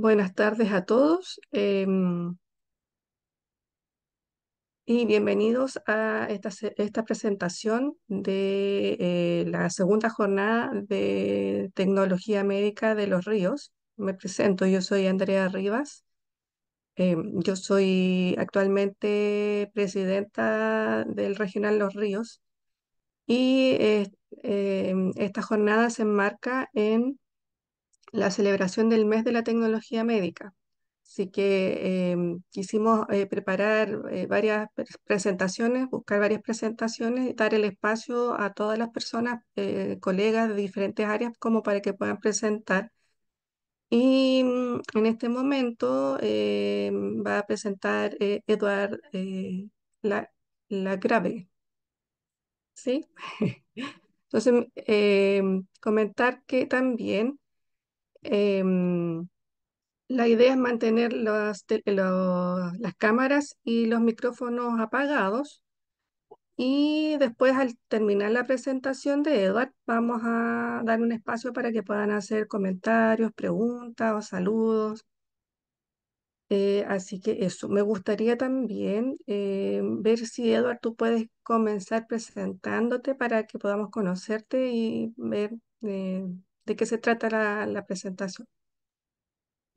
Buenas tardes a todos em, y bienvenidos a esta, esta presentación de eh, la segunda jornada de tecnología médica de los ríos. Me presento, yo soy Andrea Rivas. Em, yo soy actualmente presidenta del Regional Los Ríos y em, esta jornada se enmarca en la celebración del mes de la tecnología médica. Así que em, quisimos eh, preparar eh, varias presentaciones, buscar varias presentaciones y dar el espacio a todas las personas, eh, colegas de diferentes áreas, como para que puedan presentar. Y mm, en este momento em, va a presentar Eduard la, la Grave. ¿Sí? Entonces, em, comentar que también Em, la idea es mantener las cámaras y los micrófonos apagados. Y después, al terminar la presentación de Edward, vamos a dar un espacio para que puedan hacer comentarios, preguntas o saludos. Eh, así que eso, me gustaría también eh, ver si Edward tú puedes comenzar presentándote para que podamos conocerte y ver eh, de qué se trata la, presentación.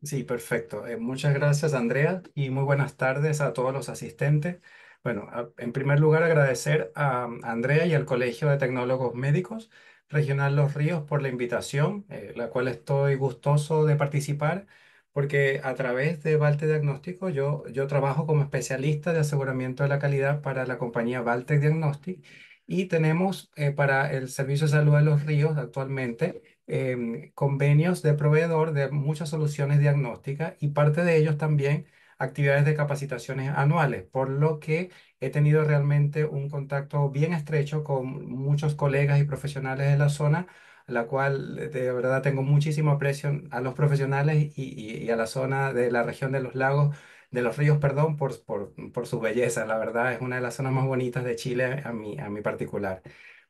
Sí, perfecto. Eh, muchas gracias, Andrea, y muy buenas tardes a todos los asistentes. Bueno, en primer lugar, agradecer a, Andrea y al Colegio de Tecnólogos Médicos Regional Los Ríos por la invitación, eh, la cual estoy gustoso de participar, porque a través de Valte Diagnóstico yo, yo trabajo como especialista de aseguramiento de la calidad para la compañía Valtec Diagnóstico, y tenemos eh, para el Servicio de Salud de Los Ríos actualmente Em, convenios de proveedor de muchas soluciones diagnósticas y parte de ellos también actividades de capacitaciones anuales, por lo que he tenido realmente un contacto bien estrecho con muchos colegas y profesionales de la zona, la cual de verdad tengo muchísimo aprecio a los profesionales y, a la zona de la región de los lagos, de los ríos, perdón, por, su belleza. La verdad es una de las zonas más bonitas de Chile a mí a mi particular.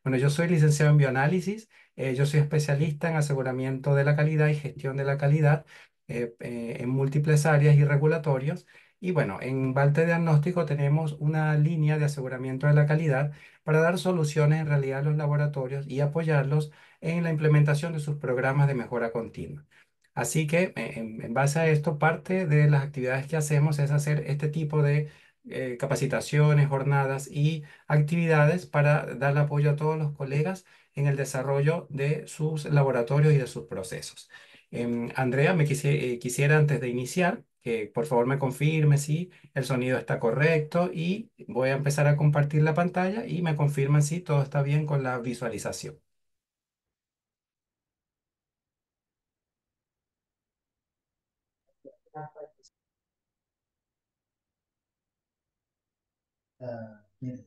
Bueno, yo soy licenciado en bioanálisis, eh, yo soy especialista en aseguramiento de la calidad y gestión de la calidad eh, eh, en múltiples áreas y regulatorios. Y bueno, en Valte Diagnóstico tenemos una línea de aseguramiento de la calidad para dar soluciones en realidad a los laboratorios y apoyarlos en la implementación de sus programas de mejora continua. Así que en base a esto, parte de las actividades que hacemos es hacer este tipo de eh, capacitaciones, jornadas y actividades para dar apoyo a todos los colegas en el desarrollo de sus laboratorios y de sus procesos. Em, Andrea, me eh, quisiera antes de iniciar que por favor me confirme si el sonido está correcto y voy a empezar a compartir la pantalla y me confirma si todo está bien con la visualización.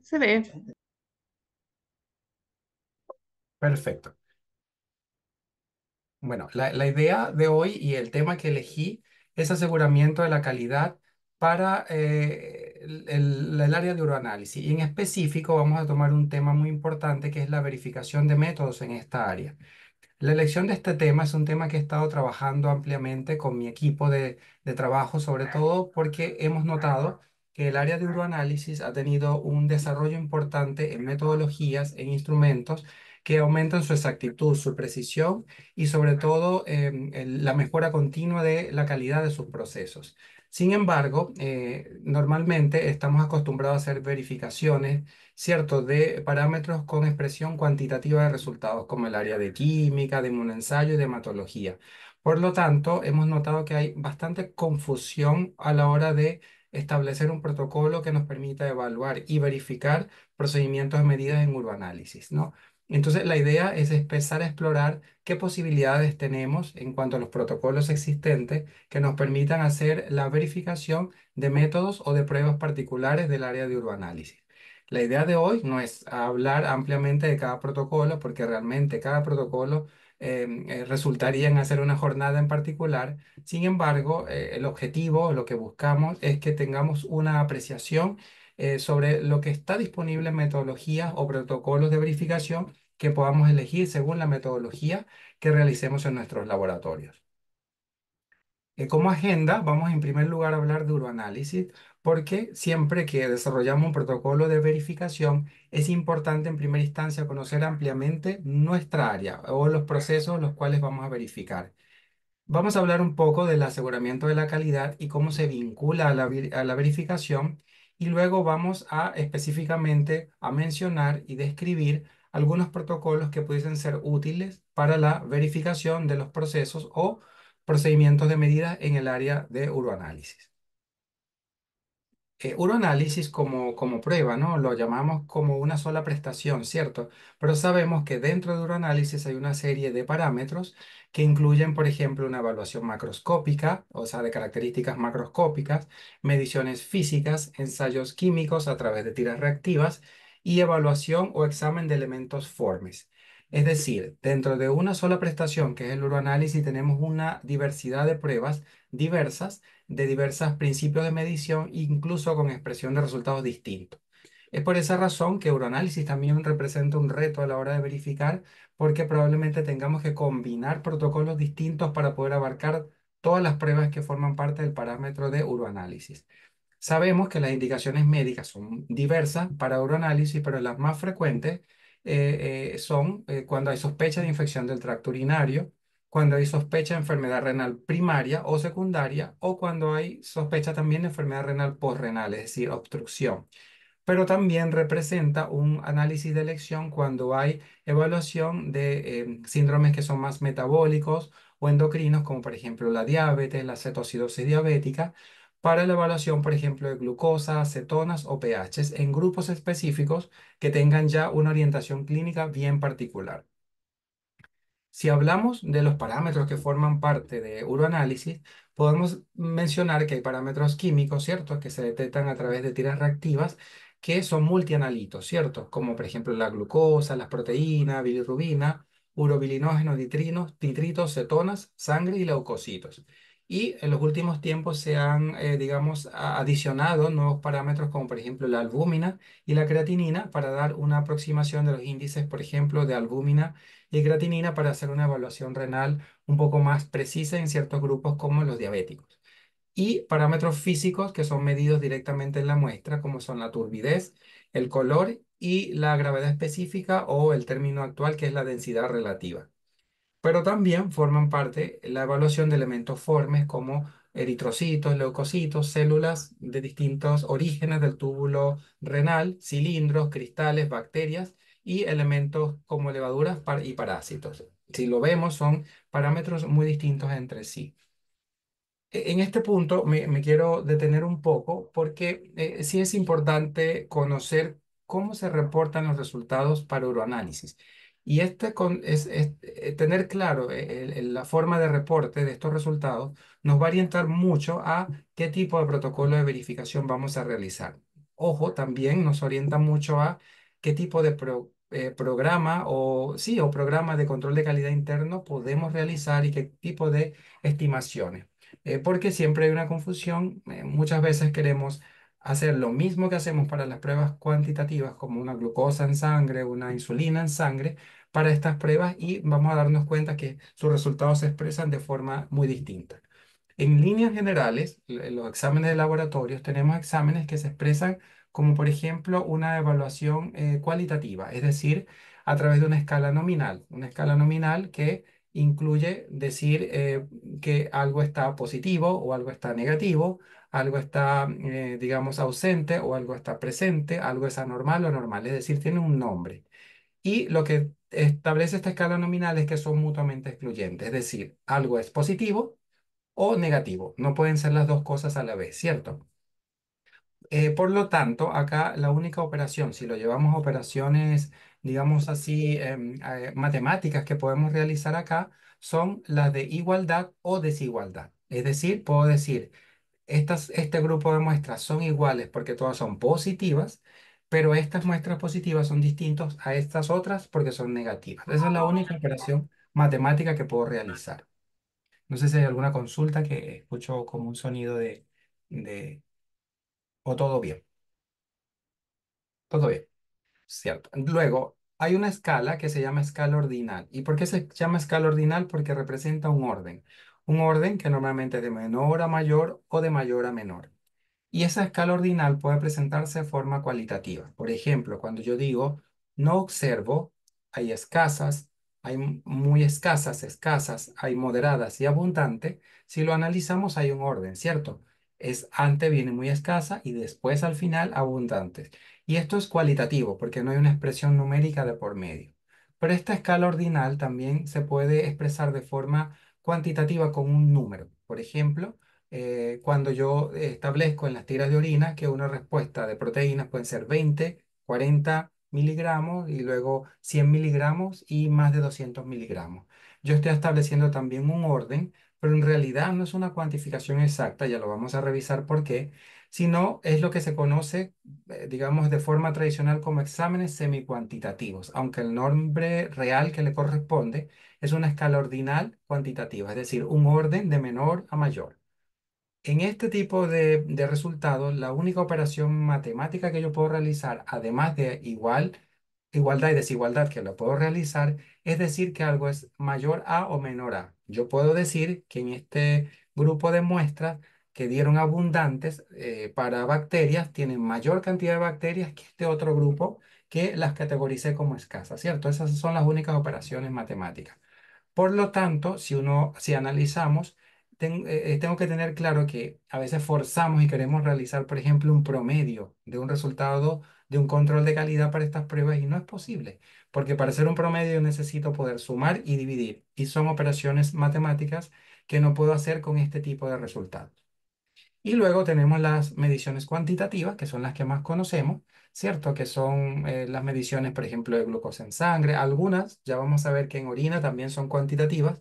Se ve. Perfecto. Bueno, la, idea de hoy y el tema que elegí es aseguramiento de la calidad para eh, el, área de uroanálisis. Y en específico vamos a tomar un tema muy importante que es la verificación de métodos en esta área. La elección de este tema es un tema que he estado trabajando ampliamente con mi equipo de, de trabajo, sobre todo porque hemos notado que el área de uroanálisis ha tenido un desarrollo importante en metodologías, en instrumentos que aumentan su exactitud, su precisión y sobre todo em, la mejora continua de la calidad de sus procesos. Sin embargo, eh, normalmente estamos acostumbrados a hacer verificaciones, ¿cierto?, de parámetros con expresión cuantitativa de resultados, como el área de química, de inmunoensayo y de hematología. Por lo tanto, hemos notado que hay bastante confusión a la hora de establecer un protocolo que nos permita evaluar y verificar procedimientos de medidas en urbanálisis, ¿no? Entonces, la idea es empezar a explorar qué posibilidades tenemos en cuanto a los protocolos existentes que nos permitan hacer la verificación de métodos o de pruebas particulares del área de urbanálisis. La idea de hoy no es hablar ampliamente de cada protocolo, porque realmente cada protocolo em, eh, resultaría en hacer una jornada en particular. Sin embargo, eh, el objetivo, lo que buscamos es que tengamos una apreciación eh, sobre lo que está disponible en metodologías o protocolos de verificación que podamos elegir según la metodología que realicemos en nuestros laboratorios. Como agenda, vamos en primer lugar a hablar de uroanálisis, porque siempre que desarrollamos un protocolo de verificación, es importante en primera instancia conocer ampliamente nuestra área o los procesos los cuales vamos a verificar. Vamos a hablar un poco del aseguramiento de la calidad y cómo se vincula a la, verificación y luego vamos a específicamente a mencionar y describir algunos protocolos que pudiesen ser útiles para la verificación de los procesos o procedimientos de medida en el área de uroanálisis. Eh, uroanálisis como, como prueba, ¿no? Lo llamamos como una sola prestación, ¿cierto? Pero sabemos que dentro de uroanálisis hay una serie de parámetros que incluyen, por ejemplo, una evaluación macroscópica, o sea, de características macroscópicas, mediciones físicas, ensayos químicos a través de tiras reactivas y evaluación o examen de elementos formes. Es decir, dentro de una sola prestación, que es el uroanálisis, tenemos una diversidad de pruebas diversas, de diversos principios de medición, incluso con expresión de resultados distintos. Es por esa razón que uroanálisis también representa un reto a la hora de verificar, porque probablemente tengamos que combinar protocolos distintos para poder abarcar todas las pruebas que forman parte del parámetro de uroanálisis. Sabemos que las indicaciones médicas son diversas para uroanálisis, pero las más frecuentes eh, eh, son eh, cuando hay sospecha de infección del tracto urinario, cuando hay sospecha de enfermedad renal primaria o secundaria, o cuando hay sospecha también de enfermedad renal postrenal, es decir, obstrucción. Pero también representa un análisis de elección cuando hay evaluación de em, síndromes que son más metabólicos o endocrinos, como por ejemplo la diabetes, la cetoacidosis diabética, para la evaluación, por ejemplo, de glucosa, cetonas o pHs en grupos específicos que tengan ya una orientación clínica bien particular. Si hablamos de los parámetros que forman parte de uroanálisis, podemos mencionar que hay parámetros químicos, ¿cierto?, que se detectan a través de tiras reactivas que son multianalitos, ¿cierto?, como por ejemplo la glucosa, las proteínas, bilirrubina, urobilinógenos, nitrinos, titritos, cetonas, sangre y leucocitos. Y en los últimos tiempos se han, eh, digamos, adicionado nuevos parámetros como por ejemplo la albúmina y la creatinina para dar una aproximación de los índices, por ejemplo, de albúmina y creatinina para hacer una evaluación renal un poco más precisa en ciertos grupos como los diabéticos. Y parámetros físicos que son medidos directamente en la muestra, como son la turbidez, el color y la gravedad específica o el término actual que es la densidad relativa pero también forman parte la evaluación de elementos formes como eritrocitos, leucocitos, células de distintos orígenes del túbulo renal, cilindros, cristales, bacterias y elementos como levaduras y parásitos. Si lo vemos, son parámetros muy distintos entre sí. E, en este punto me, quiero detener un poco porque eh, sí es importante conocer cómo se reportan los resultados para uroanálisis. Y este es, eh, tener claro eh, la forma de reporte de estos resultados nos va a orientar mucho a qué tipo de protocolo de verificación vamos a realizar. Ojo, también nos orienta mucho a qué tipo de eh, programa o sí, o programa de control de calidad interno podemos realizar y qué tipo de estimaciones. porque siempre hay una confusión, muchas veces queremos hacer lo mismo que hacemos para las pruebas cuantitativas, como una glucosa en sangre, una insulina en sangre, para estas pruebas y vamos a darnos cuenta que sus resultados se expresan de forma muy distinta. En líneas generales, los exámenes de laboratorios tenemos exámenes que se expresan como por ejemplo una evaluación eh, cualitativa, es decir, a través de una escala nominal, una escala nominal que incluye decir eh, que algo está positivo o algo está negativo, algo está, eh, digamos, ausente o algo está presente, algo es anormal o normal, es decir, tiene un nombre. Y lo que establece esta escala nominal es que son mutuamente excluyentes, es decir, algo es positivo o negativo, no pueden ser las dos cosas a la vez, ¿cierto? Eh, por lo tanto, acá la única operación, si lo llevamos a operaciones, digamos así, em, eh, matemáticas que podemos realizar acá, son las de igualdad o desigualdad. Es decir, puedo decir, este grupo de muestras son iguales porque todas son positivas pero estas muestras positivas son distintas a estas otras porque son negativas. Esa es la única operación matemática que puedo realizar. No sé si hay alguna consulta que escucho como un sonido de... o todo bien. Todo bien. Cierto. Luego, hay una escala que se llama escala ordinal. ¿Y por qué se llama escala ordinal? Porque representa un orden. Un orden que normalmente es de menor a mayor o de mayor a menor. Y esa escala ordinal puede presentarse de forma cualitativa. Por ejemplo, cuando yo digo no observo, hay escasas, hay muy escasas, escasas, hay moderadas y abundante. Si lo analizamos hay un orden, ¿cierto? Es antes viene muy escasa y después al final abundantes Y esto es cualitativo porque no hay una expresión numérica de por medio. Pero esta escala ordinal también se puede expresar de forma cuantitativa con un número. Por ejemplo, eh, cuando yo establezco en las tiras de orina que una respuesta de proteínas pueden ser 20, 40 miligramos y luego 100 miligramos y más de 200 miligramos. Yo estoy estableciendo también un orden, pero en realidad no es una cuantificación exacta, ya lo vamos a revisar por qué, sino es lo que se conoce, eh, digamos, de forma tradicional como exámenes semicuantitativos, aunque el nombre real que le corresponde es una escala ordinal cuantitativa, es decir, un orden de menor a mayor. En este tipo de, resultados, la única operación matemática que yo puedo realizar, además de igual, igualdad y desigualdad que la puedo realizar, es decir que algo es mayor a o menor a. Yo puedo decir que en este grupo de muestras que dieron abundantes eh, para bacterias tienen mayor cantidad de bacterias que este otro grupo que las categoricé como escasas, ¿cierto? Esas son las únicas operaciones matemáticas. Por lo tanto, si uno, si analizamos, eh, eh, tengo que tener claro que a veces forzamos y queremos realizar, por ejemplo, un promedio de un resultado de un control de calidad para estas pruebas y no es posible, porque para hacer un promedio necesito poder sumar y dividir y son operaciones matemáticas que no puedo hacer con este tipo de resultados. Y luego tenemos las mediciones cuantitativas, que son las que más conocemos, ¿cierto? Que son eh, las mediciones, por ejemplo, de glucosa en sangre. Algunas, ya vamos a ver que en orina también son cuantitativas,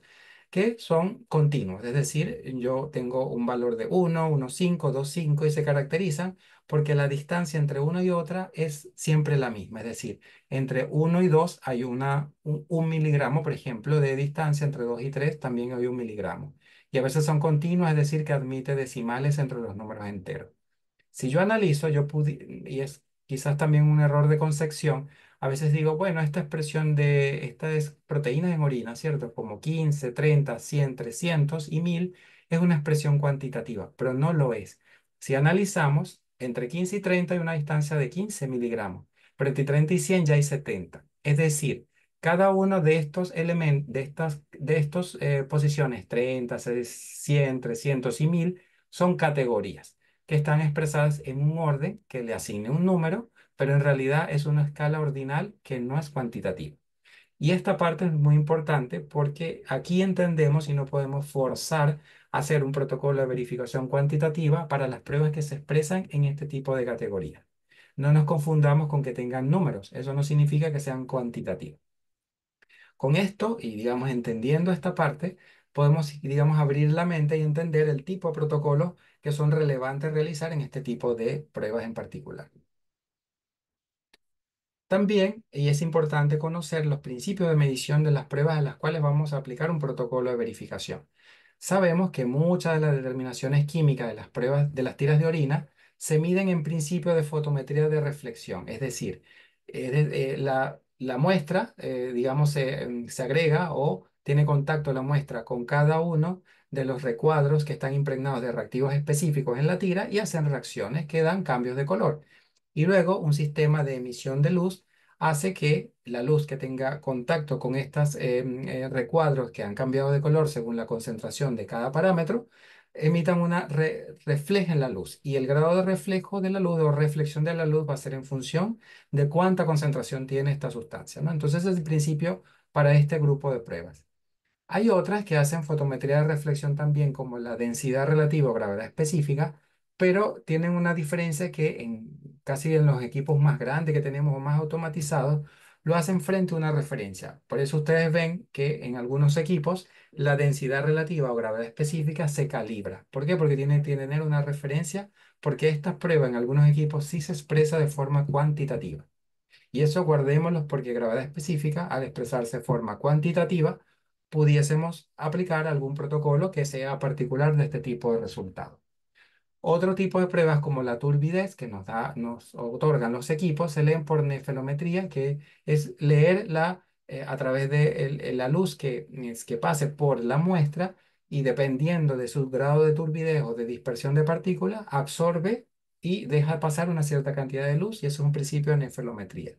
que son continuos, es decir, yo tengo un valor de 1, 1, 5, 2, 5 y se caracterizan porque la distancia entre una y otra es siempre la misma, es decir, entre 1 y 2 hay una, un, miligramo, por ejemplo, de distancia, entre 2 y 3 también hay un miligramo. Y a veces son continuos es decir, que admite decimales entre los números enteros. Si yo analizo, yo pude, y es quizás también un error de concepción, a veces digo, bueno, esta expresión de estas proteínas en orina, ¿cierto? Como 15, 30, 100, 300 y 1000 es una expresión cuantitativa, pero no lo es. Si analizamos, entre 15 y 30 hay una distancia de 15 miligramos, pero entre 30 y 100 ya hay 70. Es decir, cada uno de estos elementos, de estas de estos, eh, posiciones, 30, 100, 300 y 1000, son categorías que están expresadas en un orden que le asigne un número pero en realidad es una escala ordinal que no es cuantitativa. Y esta parte es muy importante porque aquí entendemos y no podemos forzar hacer un protocolo de verificación cuantitativa para las pruebas que se expresan en este tipo de categoría. No nos confundamos con que tengan números, eso no significa que sean cuantitativos. Con esto, y digamos entendiendo esta parte, podemos, digamos, abrir la mente y entender el tipo de protocolos que son relevantes realizar en este tipo de pruebas en particular. También, y es importante conocer los principios de medición de las pruebas a las cuales vamos a aplicar un protocolo de verificación. Sabemos que muchas de las determinaciones químicas de las pruebas de las tiras de orina se miden en principio de fotometría de reflexión, es decir, eh, la, muestra, eh, digamos, em, se agrega o tiene contacto la muestra con cada uno de los recuadros que están impregnados de reactivos específicos en la tira y hacen reacciones que dan cambios de color. Y luego un sistema de emisión de luz hace que la luz que tenga contacto con estos em, eh, recuadros que han cambiado de color según la concentración de cada parámetro, emitan una, refleja en la luz. Y el grado de reflejo de la luz o reflexión de la luz va a ser en función de cuánta concentración tiene esta sustancia. ¿no? Entonces es el principio para este grupo de pruebas. Hay otras que hacen fotometría de reflexión también, como la densidad relativa o gravedad específica, pero tienen una diferencia que en, casi en los equipos más grandes que tenemos o más automatizados, lo hacen frente a una referencia. Por eso ustedes ven que en algunos equipos la densidad relativa o gravedad específica se calibra. ¿Por qué? Porque tiene que tener una referencia, porque esta prueba en algunos equipos sí se expresa de forma cuantitativa. Y eso guardémoslo porque gravedad específica, al expresarse de forma cuantitativa, pudiésemos aplicar algún protocolo que sea particular de este tipo de resultados. Otro tipo de pruebas como la turbidez que nos, nos otorgan los equipos se leen por nefelometría, que es leer la, eh, a través de el, la luz que, que pase por la muestra y dependiendo de su grado de turbidez o de dispersión de partículas, absorbe y deja pasar una cierta cantidad de luz y eso es un principio de nefelometría.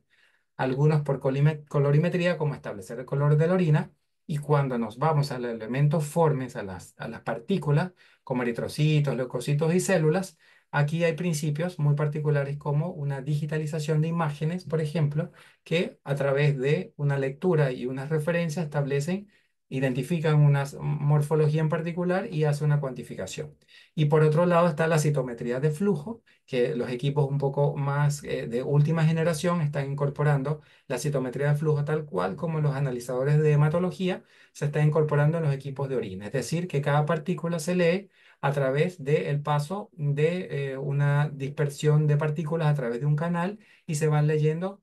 Algunos por colorimetría, como establecer el color de la orina, y cuando nos vamos al elemento formes, a las, a las partículas, como eritrocitos, leucocitos y células, aquí hay principios muy particulares como una digitalización de imágenes, por ejemplo, que a través de una lectura y unas referencias establecen identifican una morfología en particular y hace una cuantificación. Y por otro lado está la citometría de flujo, que los equipos un poco más eh, de última generación están incorporando la citometría de flujo tal cual como los analizadores de hematología se están incorporando en los equipos de orina. Es decir, que cada partícula se lee a través del paso de eh, una dispersión de partículas a través de un canal y se van leyendo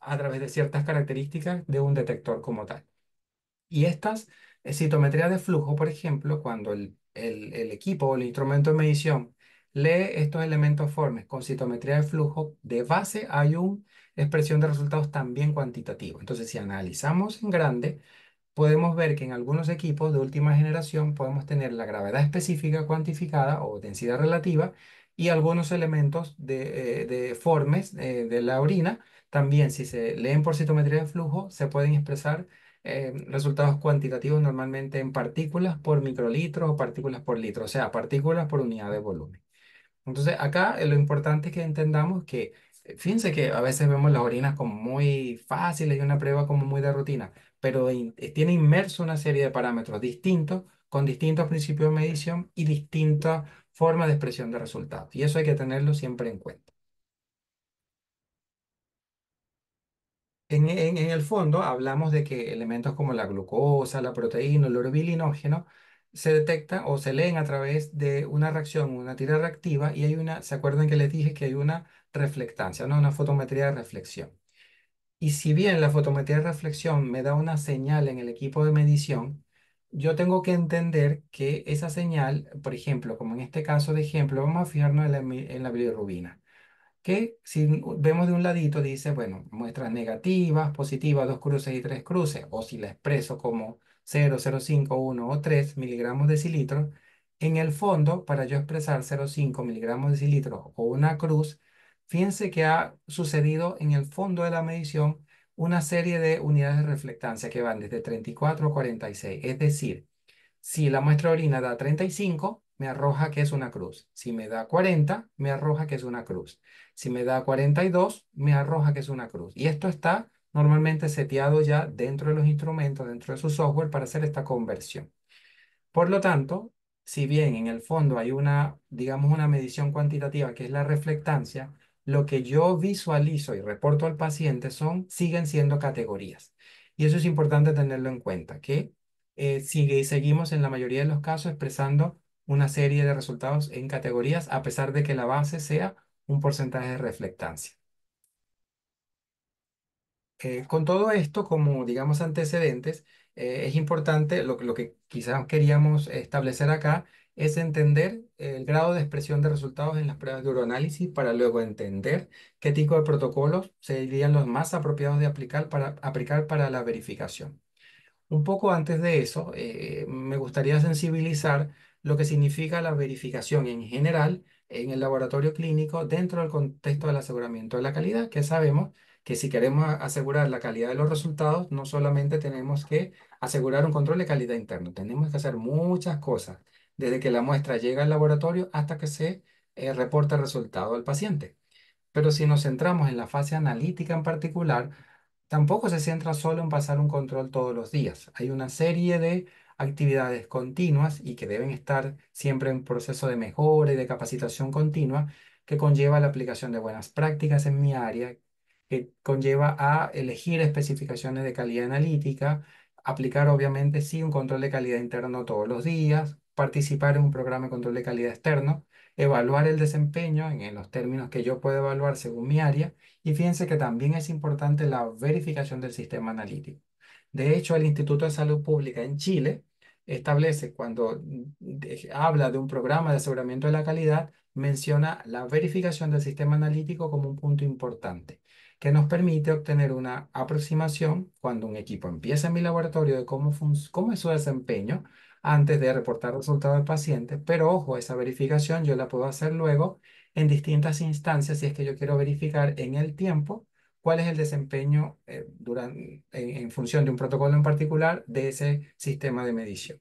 a través de ciertas características de un detector como tal. Y estas eh, citometrías de flujo, por ejemplo, cuando el, equipo o el instrumento de medición lee estos elementos formes con citometría de flujo, de base hay una expresión de resultados también cuantitativo. Entonces, si analizamos en grande, podemos ver que en algunos equipos de última generación podemos tener la gravedad específica cuantificada o densidad relativa y algunos elementos de, eh, de formes eh, de la orina. También, si se leen por citometría de flujo, se pueden expresar eh, resultados cuantitativos normalmente en partículas por microlitro o partículas por litro, o sea, partículas por unidad de volumen. Entonces, acá eh, lo importante es que entendamos que, eh, fíjense que a veces vemos las orinas como muy fáciles y una prueba como muy de rutina, pero tiene inmerso una serie de parámetros distintos, con distintos principios de medición y distintas formas de expresión de resultados. Y eso hay que tenerlo siempre en cuenta. En, el fondo hablamos de que elementos como la glucosa, la proteína, el orbilinógeno se detectan o se leen a través de una reacción, una tira reactiva, y hay una, ¿se acuerdan que les dije que hay una reflectancia, ¿no? una fotometría de reflexión? Y si bien la fotometría de reflexión me da una señal en el equipo de medición, yo tengo que entender que esa señal, por ejemplo, como en este caso de ejemplo, vamos a fijarnos en la, en la bilirrubina que si vemos de un ladito dice, bueno, muestras negativas, positivas, dos cruces y tres cruces, o si la expreso como 0, 0, 5, 1 o 3 miligramos de cilitro, en el fondo, para yo expresar 0,5 miligramos de cilitro o una cruz, fíjense que ha sucedido en el fondo de la medición una serie de unidades de reflectancia que van desde 34 a 46. Es decir, si la muestra de orina da 35, me arroja que es una cruz. Si me da 40, me arroja que es una cruz. Si me da 42, me arroja que es una cruz. Y esto está normalmente seteado ya dentro de los instrumentos, dentro de su software para hacer esta conversión. Por lo tanto, si bien en el fondo hay una, digamos, una medición cuantitativa que es la reflectancia, lo que yo visualizo y reporto al paciente son, siguen siendo categorías. Y eso es importante tenerlo en cuenta, que eh, sigue y seguimos en la mayoría de los casos expresando una serie de resultados en categorías a pesar de que la base sea un porcentaje de reflectancia. Eh, con todo esto como, digamos, antecedentes, eh, es importante, lo, que quizás queríamos establecer acá es entender el grado de expresión de resultados en las pruebas de uroanálisis para luego entender qué tipo de protocolos serían los más apropiados de aplicar para, aplicar para la verificación. Un poco antes de eso, eh, me gustaría sensibilizar lo que significa la verificación en general en el laboratorio clínico dentro del contexto del aseguramiento de la calidad, que sabemos que si queremos asegurar la calidad de los resultados, no solamente tenemos que asegurar un control de calidad interno, tenemos que hacer muchas cosas, desde que la muestra llega al laboratorio hasta que se eh, reporta el resultado al paciente. Pero si nos centramos en la fase analítica en particular, tampoco se centra solo en pasar un control todos los días. Hay una serie de actividades continuas y que deben estar siempre en proceso de mejora y de capacitación continua que conlleva la aplicación de buenas prácticas en mi área, que conlleva a elegir especificaciones de calidad analítica, aplicar obviamente sí un control de calidad interno todos los días, participar en un programa de control de calidad externo, evaluar el desempeño en, los términos que yo puedo evaluar según mi área y fíjense que también es importante la verificación del sistema analítico. De hecho, el Instituto de Salud Pública en Chile establece cuando mm, habla de un programa de aseguramiento de la calidad, menciona la verificación del sistema analítico como un punto importante que nos permite obtener una aproximación cuando un equipo empieza en mi laboratorio de cómo, cómo es su desempeño antes de reportar resultados al paciente, pero ojo, esa verificación yo la puedo hacer luego en distintas instancias si es que yo quiero verificar en el tiempo cuál es el desempeño eh, durante, en, función de un protocolo en particular de ese sistema de medición.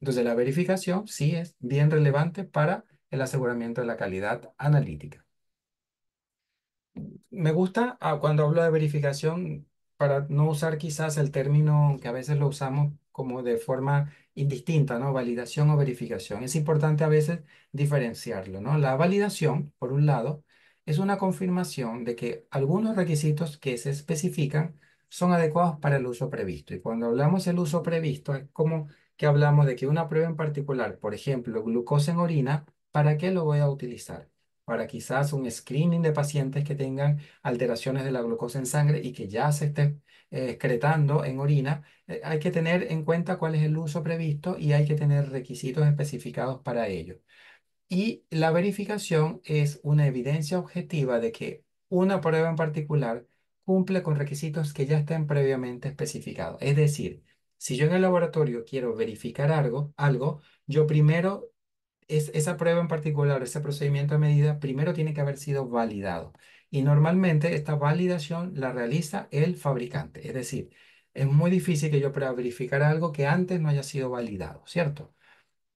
Entonces, la verificación sí es bien relevante para el aseguramiento de la calidad analítica. Me gusta ah, cuando hablo de verificación, para no usar quizás el término que a veces lo usamos como de forma indistinta, ¿no? Validación o verificación. Es importante a veces diferenciarlo, ¿no? La validación, por un lado, es una confirmación de que algunos requisitos que se especifican son adecuados para el uso previsto. Y cuando hablamos del uso previsto, es como que hablamos de que una prueba en particular, por ejemplo, glucosa en orina, ¿para qué lo voy a utilizar? Para quizás un screening de pacientes que tengan alteraciones de la glucosa en sangre y que ya se esté eh, excretando en orina, eh, hay que tener en cuenta cuál es el uso previsto y hay que tener requisitos especificados para ello. Y la verificación es una evidencia objetiva de que una prueba en particular cumple con requisitos que ya estén previamente especificados. Es decir, si yo en el laboratorio quiero verificar algo, algo yo primero, esa prueba en particular, ese procedimiento de medida, primero tiene que haber sido validado. Y normalmente esta validación la realiza el fabricante. Es decir, es muy difícil que yo pueda verificar algo que antes no haya sido validado, ¿cierto?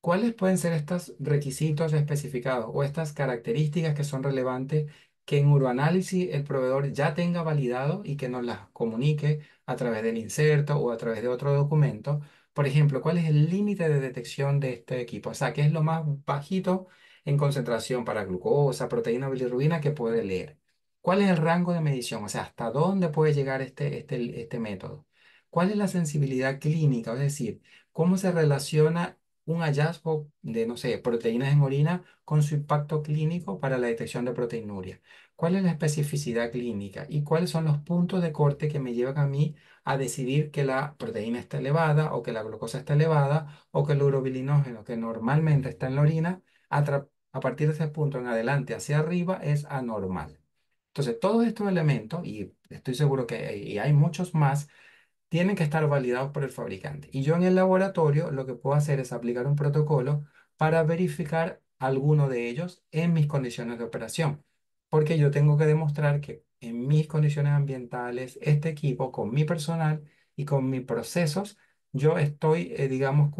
¿Cuáles pueden ser estos requisitos especificados o estas características que son relevantes que en Uroanálisis el proveedor ya tenga validado y que nos las comunique a través del inserto o a través de otro documento? Por ejemplo, ¿cuál es el límite de detección de este equipo? O sea, ¿qué es lo más bajito en concentración para glucosa, proteína bilirrubina que puede leer? ¿Cuál es el rango de medición? O sea, ¿hasta dónde puede llegar este, este, este método? ¿Cuál es la sensibilidad clínica? Es decir, ¿cómo se relaciona un hallazgo de, no sé, proteínas en orina con su impacto clínico para la detección de proteinuria. ¿Cuál es la especificidad clínica y cuáles son los puntos de corte que me llevan a mí a decidir que la proteína está elevada o que la glucosa está elevada o que el urobilinógeno que normalmente está en la orina a, partir de ese punto en adelante hacia arriba es anormal? Entonces, todos estos elementos, y estoy seguro que hay muchos más, tienen que estar validados por el fabricante. Y yo en el laboratorio lo que puedo hacer es aplicar un protocolo para verificar alguno de ellos en mis condiciones de operación, porque yo tengo que demostrar que en mis condiciones ambientales, este equipo, con mi personal y con mis procesos, yo estoy, eh, digamos,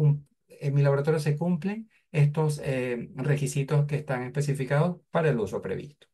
en mi laboratorio se cumplen estos eh, requisitos que están especificados para el uso previsto.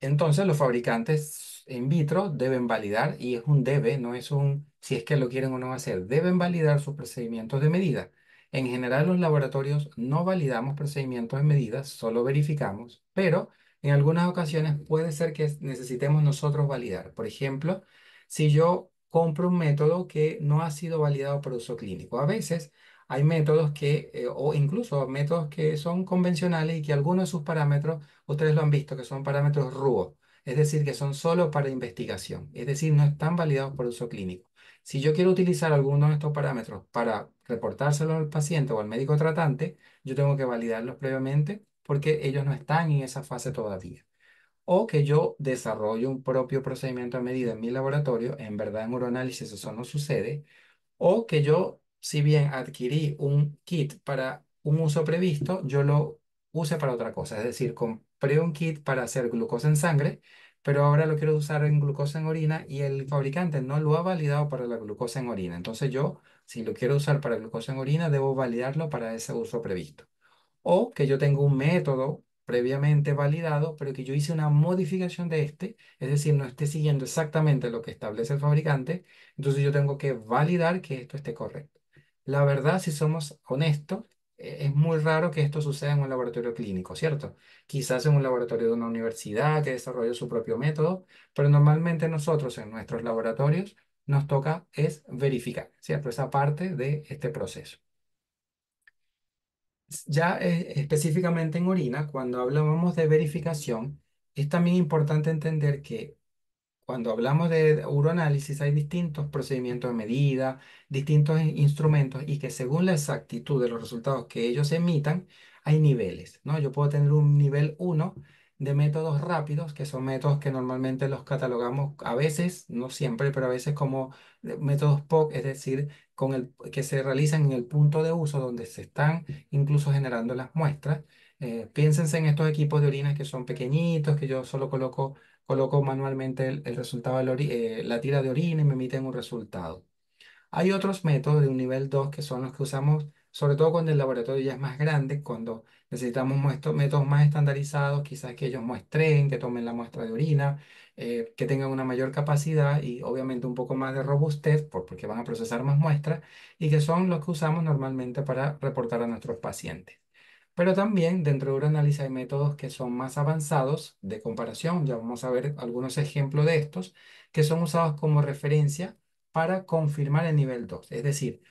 Entonces, los fabricantes in vitro deben validar, y es un debe, no es un si es que lo quieren o no hacer, deben validar sus procedimientos de medida. En general los laboratorios no validamos procedimientos de medidas, solo verificamos, pero en algunas ocasiones puede ser que necesitemos nosotros validar. Por ejemplo, si yo compro un método que no ha sido validado por uso clínico, a veces hay métodos que, eh, o incluso métodos que son convencionales y que algunos de sus parámetros, ustedes lo han visto, que son parámetros RUO es decir, que son solo para investigación, es decir, no están validados por uso clínico. Si yo quiero utilizar alguno de estos parámetros para reportárselo al paciente o al médico tratante, yo tengo que validarlos previamente porque ellos no están en esa fase todavía. O que yo desarrolle un propio procedimiento a medida en mi laboratorio, en verdad en uroanálisis eso no sucede, o que yo, si bien adquirí un kit para un uso previsto, yo lo use para otra cosa. Es decir, compré un kit para hacer glucosa en sangre, pero ahora lo quiero usar en glucosa en orina y el fabricante no lo ha validado para la glucosa en orina. Entonces yo, si lo quiero usar para glucosa en orina, debo validarlo para ese uso previsto. O que yo tengo un método previamente validado, pero que yo hice una modificación de este, es decir, no esté siguiendo exactamente lo que establece el fabricante, entonces yo tengo que validar que esto esté correcto. La verdad, si somos honestos, e-, es muy raro que esto suceda en un laboratorio clínico, ¿cierto? Quizás en un laboratorio de una universidad que desarrolla su propio método, pero normalmente nosotros en nuestros laboratorios nos toca es verificar, ¿cierto? Esa parte de este proceso. Ya eh, específicamente en orina, cuando hablábamos de verificación, es también importante entender que cuando hablamos de uroanálisis hay distintos procedimientos de medida, distintos instrumentos y que según la exactitud de los resultados que ellos emitan, hay niveles, ¿no? Yo puedo tener un nivel 1 de métodos rápidos, que son métodos que normalmente los catalogamos a veces, no siempre, pero a veces como eh, métodos POC, es decir, con el, que se realizan en el punto de uso donde se están incluso generando las muestras. Eh, piénsense en estos equipos de orina que son pequeñitos, que yo solo coloco coloco manualmente el, resultado eh, la, tira de orina y me emiten un resultado. Hay otros métodos de un nivel 2 que son los que usamos, sobre todo cuando el laboratorio ya es más grande, cuando necesitamos métodos más estandarizados, quizás que ellos muestren, que tomen la muestra de orina, eh, que tengan una mayor capacidad y obviamente un poco más de robustez, porque van a procesar más muestras, y que son los que usamos normalmente para reportar a nuestros pacientes. Pero también dentro de un análisis de métodos que son más avanzados de comparación, ya vamos a ver algunos ejemplos de estos, que son usados como referencia para confirmar el nivel 2. Es decir,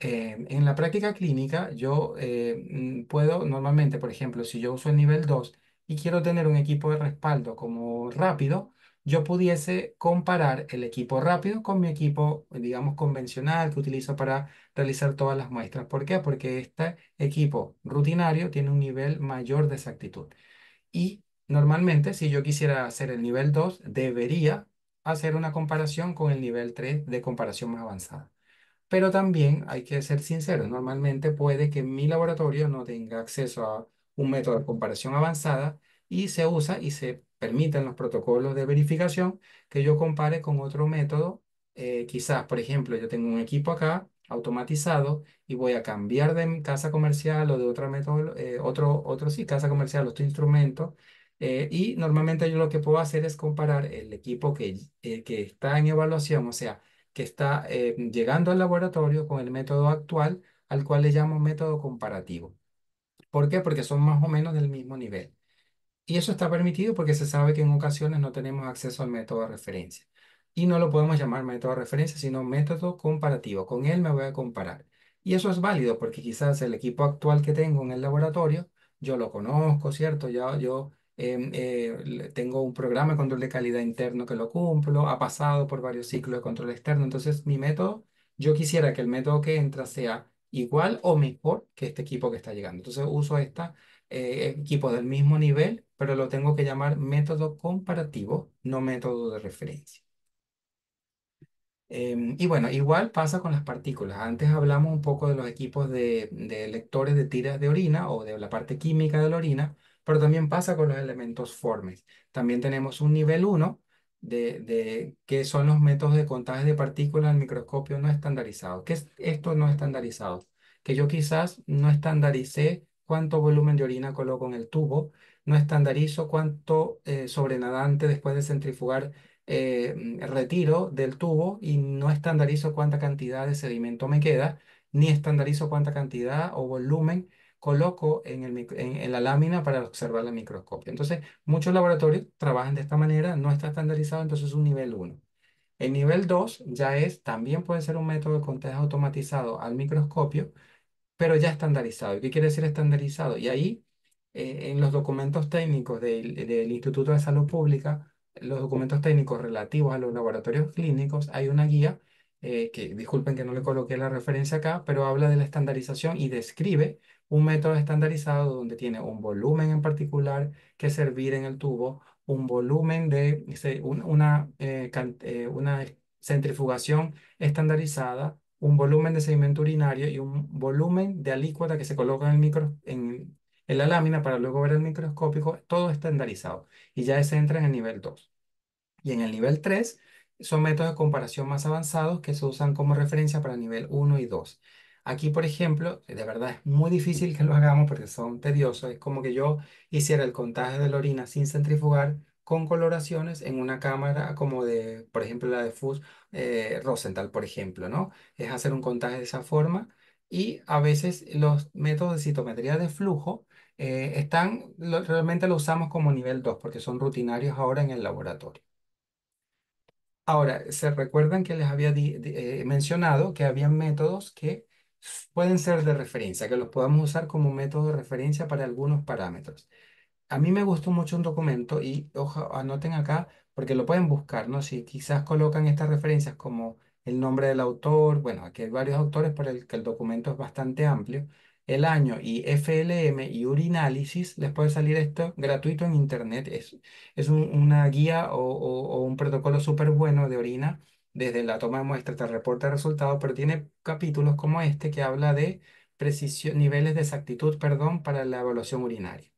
eh, en la práctica clínica yo eh, mm, puedo normalmente, por ejemplo, si yo uso el nivel 2 y quiero tener un equipo de respaldo como rápido, yo pudiese comparar el equipo rápido con mi equipo, digamos, convencional que utilizo para realizar todas las muestras. ¿Por qué? Porque este equipo rutinario tiene un nivel mayor de exactitud. Y normalmente, si yo quisiera hacer el nivel 2, debería hacer una comparación con el nivel 3 de comparación más avanzada. Pero también hay que ser sinceros, normalmente puede que mi laboratorio no tenga acceso a un método de comparación avanzada y se usa y se permitan los protocolos de verificación que yo compare con otro método. Eh, quizás, por ejemplo, yo tengo un equipo acá automatizado y voy a cambiar de casa comercial o de otro método, eh, otro, otro, sí, casa comercial, otro instrumento. Eh, y normalmente yo lo que puedo hacer es comparar el equipo que, que está en evaluación, o sea, que está llegando al laboratorio con el método actual, al cual le llamo método comparativo. ¿Por qué? Porque son más o menos del mismo nivel. Y eso está permitido porque se sabe que en ocasiones no tenemos acceso al método de referencia. Y no lo podemos llamar método de referencia, sino método comparativo. Con él me voy a comparar. Y eso es válido porque quizás el equipo actual que tengo en el laboratorio, yo lo conozco, ¿cierto? Ya, yo em, eh, tengo un programa de control de calidad interno que lo cumplo, ha pasado por varios ciclos de control externo. Entonces, mi método, yo quisiera que el método que entra sea igual o mejor que este equipo que está llegando. Entonces, uso este eh, equipo del mismo nivel pero lo tengo que llamar método comparativo, no método de referencia. Em, y bueno, igual pasa con las partículas. Antes hablamos un poco de los equipos de, lectores de tiras de orina o de la parte química de la orina, pero también pasa con los elementos formes. También tenemos un nivel 1 de, qué son los métodos de contagio de partículas al microscopio no estandarizado. ¿Qué es esto no estandarizado? Que yo quizás no estandaricé cuánto volumen de orina coloco en el tubo no estandarizo cuánto eh, sobrenadante después de centrifugar eh, mm, retiro del tubo y no estandarizo cuánta cantidad de sedimento me queda, ni estandarizo cuánta cantidad o volumen coloco en, la lámina para observar el microscopio. Entonces, muchos laboratorios trabajan de esta manera, no está estandarizado, entonces es un nivel 1. El nivel 2 ya es, también puede ser un método de conteo automatizado al microscopio, pero ya estandarizado. ¿Qué quiere decir estandarizado? Y ahí eh, en los documentos técnicos del, Instituto de Salud Pública, los documentos técnicos relativos a los laboratorios clínicos, hay una guía eh, que disculpen que no le coloqué la referencia acá, pero habla de la estandarización y describe un método estandarizado donde tiene un volumen en particular que servir en el tubo, un volumen de una, eh, una centrifugación estandarizada, un volumen de sedimento urinario y un volumen de alícuota que se coloca en el, micro, en la lámina para luego ver el microscópico, todo estandarizado y ya se entra en el nivel 2. Y en el nivel 3 son métodos de comparación más avanzados que se usan como referencia para nivel 1 y 2. Aquí, por ejemplo, de verdad es muy difícil que lo hagamos porque son tediosos. Es como que yo hiciera el contagio de la orina sin centrifugar con coloraciones en una cámara como de, por ejemplo, la de FUS eh, Rosenthal, por ejemplo, ¿no? Es hacer un contagio de esa forma y a veces los métodos de citometría de flujo eh, están, realmente lo usamos como nivel 2 porque son rutinarios ahora en el laboratorio. Ahora, se recuerdan que les había eh, mencionado que había métodos que pueden ser de referencia, que los podamos usar como método de referencia para algunos parámetros. A mí me gustó mucho un documento y anoten acá porque lo pueden buscar, ¿no? Si quizás colocan estas referencias como el nombre del autor, bueno, aquí hay varios autores, por el, que el documento es bastante amplio el año y FLM y urinálisis, les puede salir esto gratuito en internet. Es, es una guía o, un protocolo súper bueno de orina. Desde la toma de muestra te reporta resultados, pero tiene capítulos como este que habla de precisión, niveles de exactitud, perdón, para la evaluación urinaria.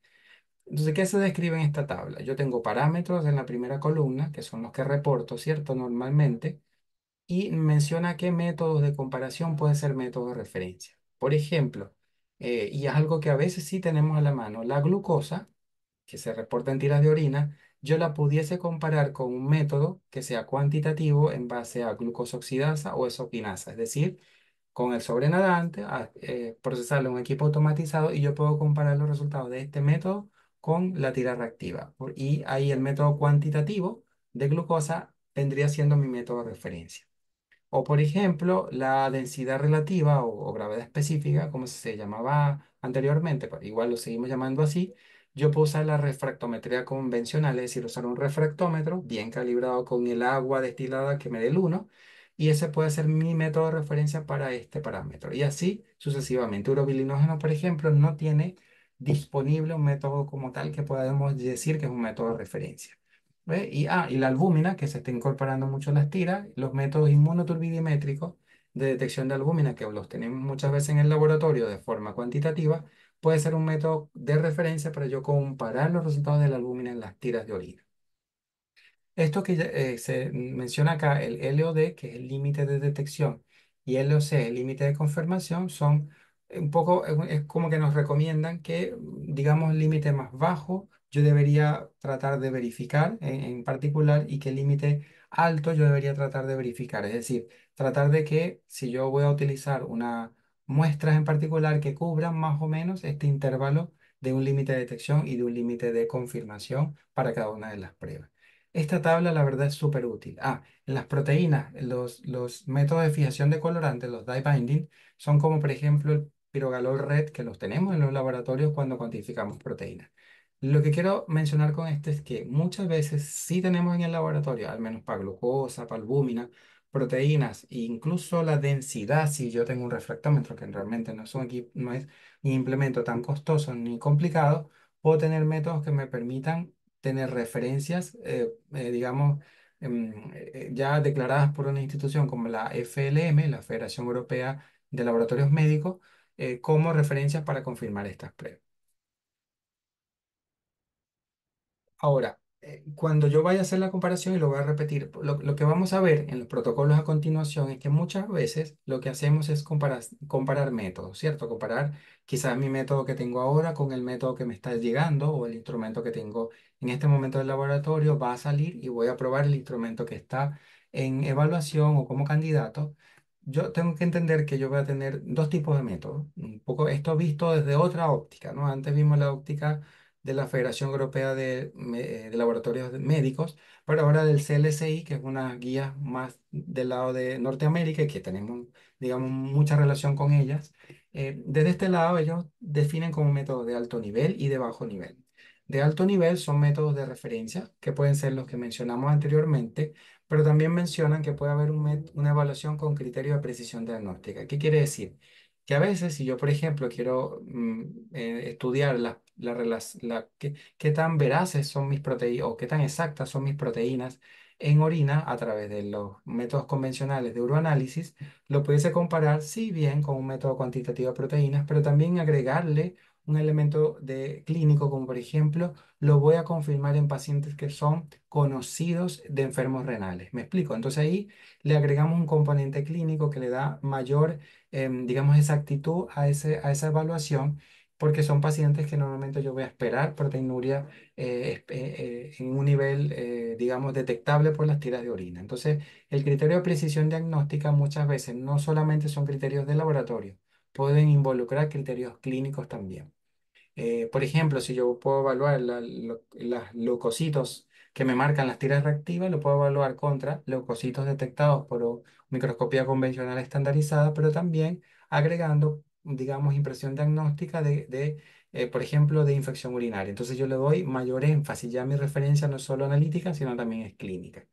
Entonces, ¿qué se describe en esta tabla? Yo tengo parámetros en la primera columna, que son los que reporto, ¿cierto? Normalmente, y menciona qué métodos de comparación pueden ser métodos de referencia. Por ejemplo, eh, y es algo que a veces sí tenemos a la mano. La glucosa, que se reporta en tiras de orina, yo la pudiese comparar con un método que sea cuantitativo en base a glucosa oxidasa o esopinasa. es decir, con el sobrenadante, eh, procesarlo en un equipo automatizado y yo puedo comparar los resultados de este método con la tira reactiva. Y ahí el método cuantitativo de glucosa tendría siendo mi método de referencia. O por ejemplo, la densidad relativa o, gravedad específica, como se llamaba anteriormente, pero igual lo seguimos llamando así, yo puedo usar la refractometría convencional, es decir, usar un refractómetro bien calibrado con el agua destilada que me dé el 1, y ese puede ser mi método de referencia para este parámetro. Y así sucesivamente. Urobilinógeno, por ejemplo, no tiene disponible un método como tal que podamos decir que es un método de referencia. Y, ah, y la albúmina, que se está incorporando mucho en las tiras, los métodos inmunoturbidimétricos de detección de albúmina, que los tenemos muchas veces en el laboratorio de forma cuantitativa, puede ser un método de referencia para yo comparar los resultados de la albúmina en las tiras de orina. Esto que eh, se menciona acá, el LOD, que es el límite de detección, y LOC, el límite de confirmación, son un poco, es como que nos recomiendan que digamos límite más bajo yo debería tratar de verificar en, particular y qué límite alto yo debería tratar de verificar. Es decir, tratar de que si yo voy a utilizar unas muestras en particular que cubran más o menos este intervalo de un límite de detección y de un límite de confirmación para cada una de las pruebas. Esta tabla la verdad es súper útil. Ah, en las proteínas, los, los métodos de fijación de colorantes, los dye binding, son como por ejemplo el pirogalol red que los tenemos en los laboratorios cuando cuantificamos proteínas. Lo que quiero mencionar con esto es que muchas veces si tenemos en el laboratorio, al menos para glucosa, para albúmina, proteínas e incluso la densidad, si yo tengo un refractómetro, que realmente no es un, implemento tan costoso ni complicado, puedo tener métodos que me permitan tener referencias, eh, eh, digamos, em, eh, ya declaradas por una institución como la FLM, la Federación Europea de Laboratorios Médicos, como referencias para confirmar estas pruebas. Ahora, eh, cuando yo vaya a hacer la comparación, y lo voy a repetir, lo, que vamos a ver en los protocolos a continuación es que muchas veces lo que hacemos es comparar, comparar métodos, ¿cierto? Comparar quizás mi método que tengo ahora con el método que me está llegando o el instrumento que tengo en este momento del laboratorio va a salir y voy a probar el instrumento que está en evaluación o como candidato. Yo tengo que entender que yo voy a tener dos tipos de métodos. Un poco esto visto desde otra óptica, ¿no? Antes vimos la óptica de la Federación Europea de, de, Laboratorios Médicos, pero ahora del CLCI, que es una guía más del lado de Norteamérica y que tenemos, digamos, mucha relación con ellas. Eh, desde este lado ellos definen como métodos de alto nivel y de bajo nivel. De alto nivel son métodos de referencia, que pueden ser los que mencionamos anteriormente, pero también mencionan que puede haber una evaluación con criterio de precisión diagnóstica. ¿Qué quiere decir? que a veces si yo, por ejemplo, quiero mm, eh, estudiar la, la, qué, qué tan veraces son mis proteínas o qué tan exactas son mis proteínas en orina a través de los métodos convencionales de uroanálisis, lo pudiese comparar, sí bien, con un método cuantitativo de proteínas, pero también agregarle un elemento de clínico, como por ejemplo, lo voy a confirmar en pacientes que son conocidos de enfermos renales. ¿Me explico? Entonces ahí le agregamos un componente clínico que le da mayor, em, digamos, exactitud a, ese, a esa evaluación porque son pacientes que normalmente yo voy a esperar proteinuria eh, eh, eh, en un nivel, digamos, detectable por las tiras de orina. Entonces, el criterio de precisión diagnóstica muchas veces no solamente son criterios de laboratorio, pueden involucrar criterios clínicos también. Eh, por ejemplo, si yo puedo evaluar los leucocitos que me marcan las tiras reactivas, lo puedo evaluar contra leucocitos detectados por microscopía convencional estandarizada, pero también agregando, digamos, impresión diagnóstica de, eh, por ejemplo, de infección urinaria. Entonces yo le doy mayor énfasis, ya mi referencia no es solo analítica, sino también es clínica.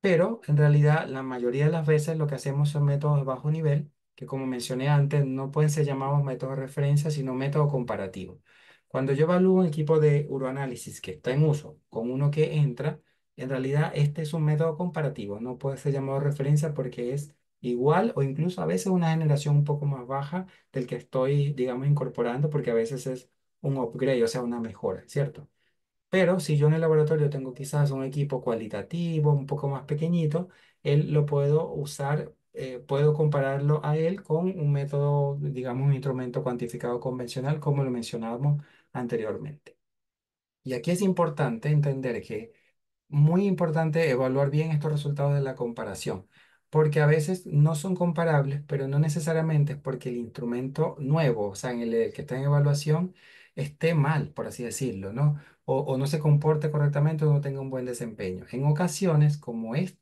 Pero en realidad la mayoría de las veces lo que hacemos son métodos de bajo nivel que como mencioné antes, no pueden ser llamados métodos de referencia, sino método comparativo. Cuando yo evalúo un equipo de uroanálisis que está en uso con uno que entra, en realidad este es un método comparativo, no puede ser llamado referencia porque es igual o incluso a veces una generación un poco más baja del que estoy, digamos, incorporando porque a veces es un upgrade, o sea, una mejora, ¿cierto? Pero si yo en el laboratorio tengo quizás un equipo cualitativo, un poco más pequeñito, él lo puedo usar eh, puedo compararlo a él con un método, digamos, un instrumento cuantificado convencional, como lo mencionábamos anteriormente. Y aquí es importante entender que muy importante evaluar bien estos resultados de la comparación, porque a veces no son comparables, pero no necesariamente es porque el instrumento nuevo, o sea, el, que está en evaluación, esté mal, por así decirlo, ¿no? O, o no se comporte correctamente o no tenga un buen desempeño. En ocasiones, como este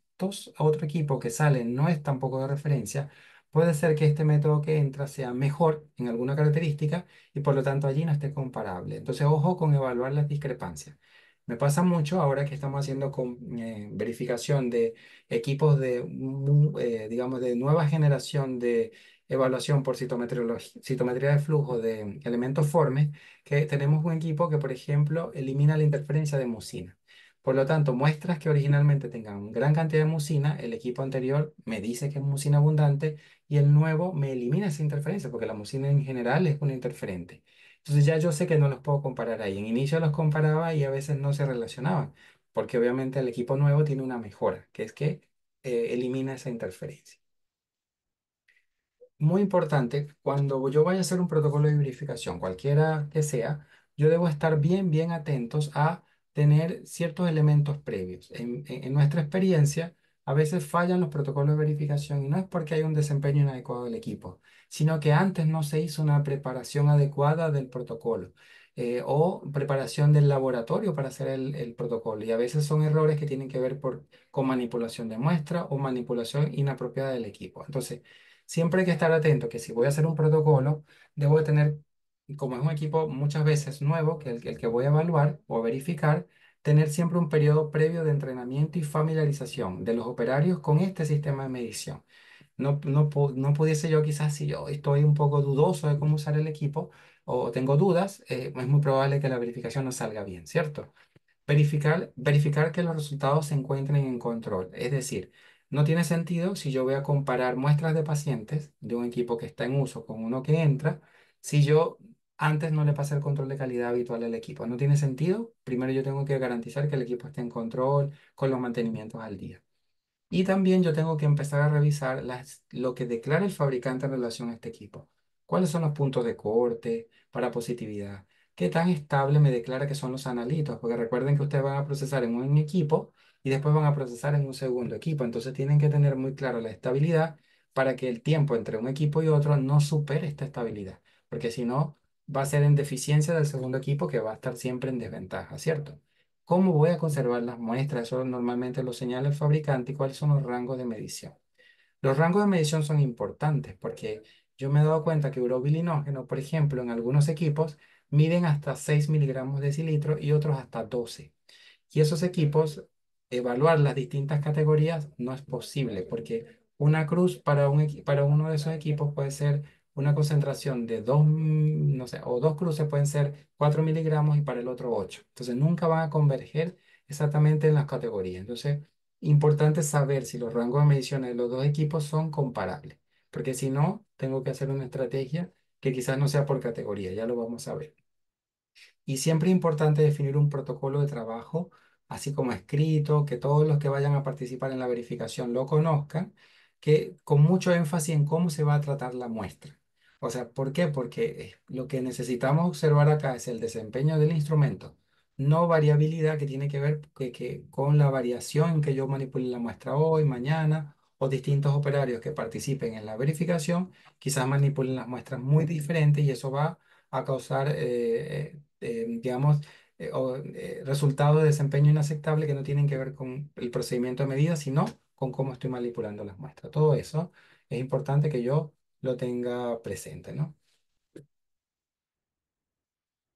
a otro equipo que sale, no es tampoco de referencia, puede ser que este método que entra sea mejor en alguna característica y por lo tanto allí no esté comparable. Entonces, ojo con evaluar las discrepancias. Me pasa mucho ahora que estamos haciendo con, eh, verificación de equipos de, eh, digamos, de nueva generación de evaluación por citometría de flujo de elementos formes, que tenemos un equipo que, por ejemplo, elimina la interferencia de mucina. Por lo tanto, muestras que originalmente tengan gran cantidad de mucina, el equipo anterior me dice que es mucina abundante y el nuevo me elimina esa interferencia, porque la mucina en general es una interferente. Entonces ya yo sé que no los puedo comparar ahí. En inicio los comparaba y a veces no se relacionaban, porque obviamente el equipo nuevo tiene una mejora, que es que eh, elimina esa interferencia. Muy importante, cuando yo vaya a hacer un protocolo de verificación, cualquiera que sea, yo debo estar bien, bien atentos a tener ciertos elementos previos. En, nuestra experiencia, a veces fallan los protocolos de verificación y no es porque hay un desempeño inadecuado del equipo, sino que antes no se hizo una preparación adecuada del protocolo eh, o preparación del laboratorio para hacer el, protocolo. Y a veces son errores que tienen que ver con manipulación de muestra o manipulación inapropiada del equipo. Entonces, siempre hay que estar atento que si voy a hacer un protocolo, debo tener y como es un equipo muchas veces nuevo, que el, el que voy a evaluar o verificar, tener siempre un periodo previo de entrenamiento y familiarización de los operarios con este sistema de medición. No, no, no pudiese yo quizás, si yo estoy un poco dudoso de cómo usar el equipo o tengo dudas, eh, es muy probable que la verificación no salga bien, ¿cierto? Verificar, verificar que los resultados se encuentren en control, es decir, no tiene sentido si yo voy a comparar muestras de pacientes de un equipo que está en uso con uno que entra, si yo antes no le pasa el control de calidad habitual al equipo. No tiene sentido. Primero yo tengo que garantizar que el equipo esté en control con los mantenimientos al día. Y también yo tengo que empezar a revisar lo que declara el fabricante en relación a este equipo. ¿Cuáles son los puntos de corte para positividad? ¿Qué tan estable me declara que son los analitos? Porque recuerden que ustedes van a procesar en un equipo y después van a procesar en un segundo equipo. Entonces tienen que tener muy claro la estabilidad para que el tiempo entre un equipo y otro no supere esta estabilidad. Porque si no, va a ser en deficiencia del segundo equipo que va a estar siempre en desventaja, ¿cierto? ¿Cómo voy a conservar las muestras? Eso normalmente lo señala el fabricante cuáles son los rangos de medición. Los rangos de medición son importantes porque yo me he dado cuenta que urobilinógeno, por ejemplo, en algunos equipos miden hasta 6 miligramos de cilitro y otros hasta 12. Y esos equipos, evaluar las distintas categorías no es posible porque una cruz para, un, para uno de esos equipos puede ser una concentración de dos, mm, no sé, o dos cruces pueden ser 4 miligramos y para el otro 8. Entonces nunca van a converger exactamente en las categorías. Entonces, importante saber si los rangos de mediciones de los dos equipos son comparables, porque si no, tengo que hacer una estrategia que quizás no sea por categoría, ya lo vamos a ver. Y siempre es importante definir un protocolo de trabajo, así como escrito, que todos los que vayan a participar en la verificación lo conozcan, que con mucho énfasis en cómo se va a tratar la muestra. O sea, ¿por qué? Porque eh, lo que necesitamos observar acá es el desempeño del instrumento, no variabilidad que tiene que ver que- con la variación que yo manipule la muestra hoy, mañana, o distintos operarios que participen en la verificación, quizás manipulen las muestras muy diferentes y eso va a causar, eh, eh, digamos, resultados de desempeño inaceptable que no tienen que ver con el procedimiento de medida, sino con cómo estoy manipulando las muestras. Todo eso es importante que yo lo tenga presente, ¿no?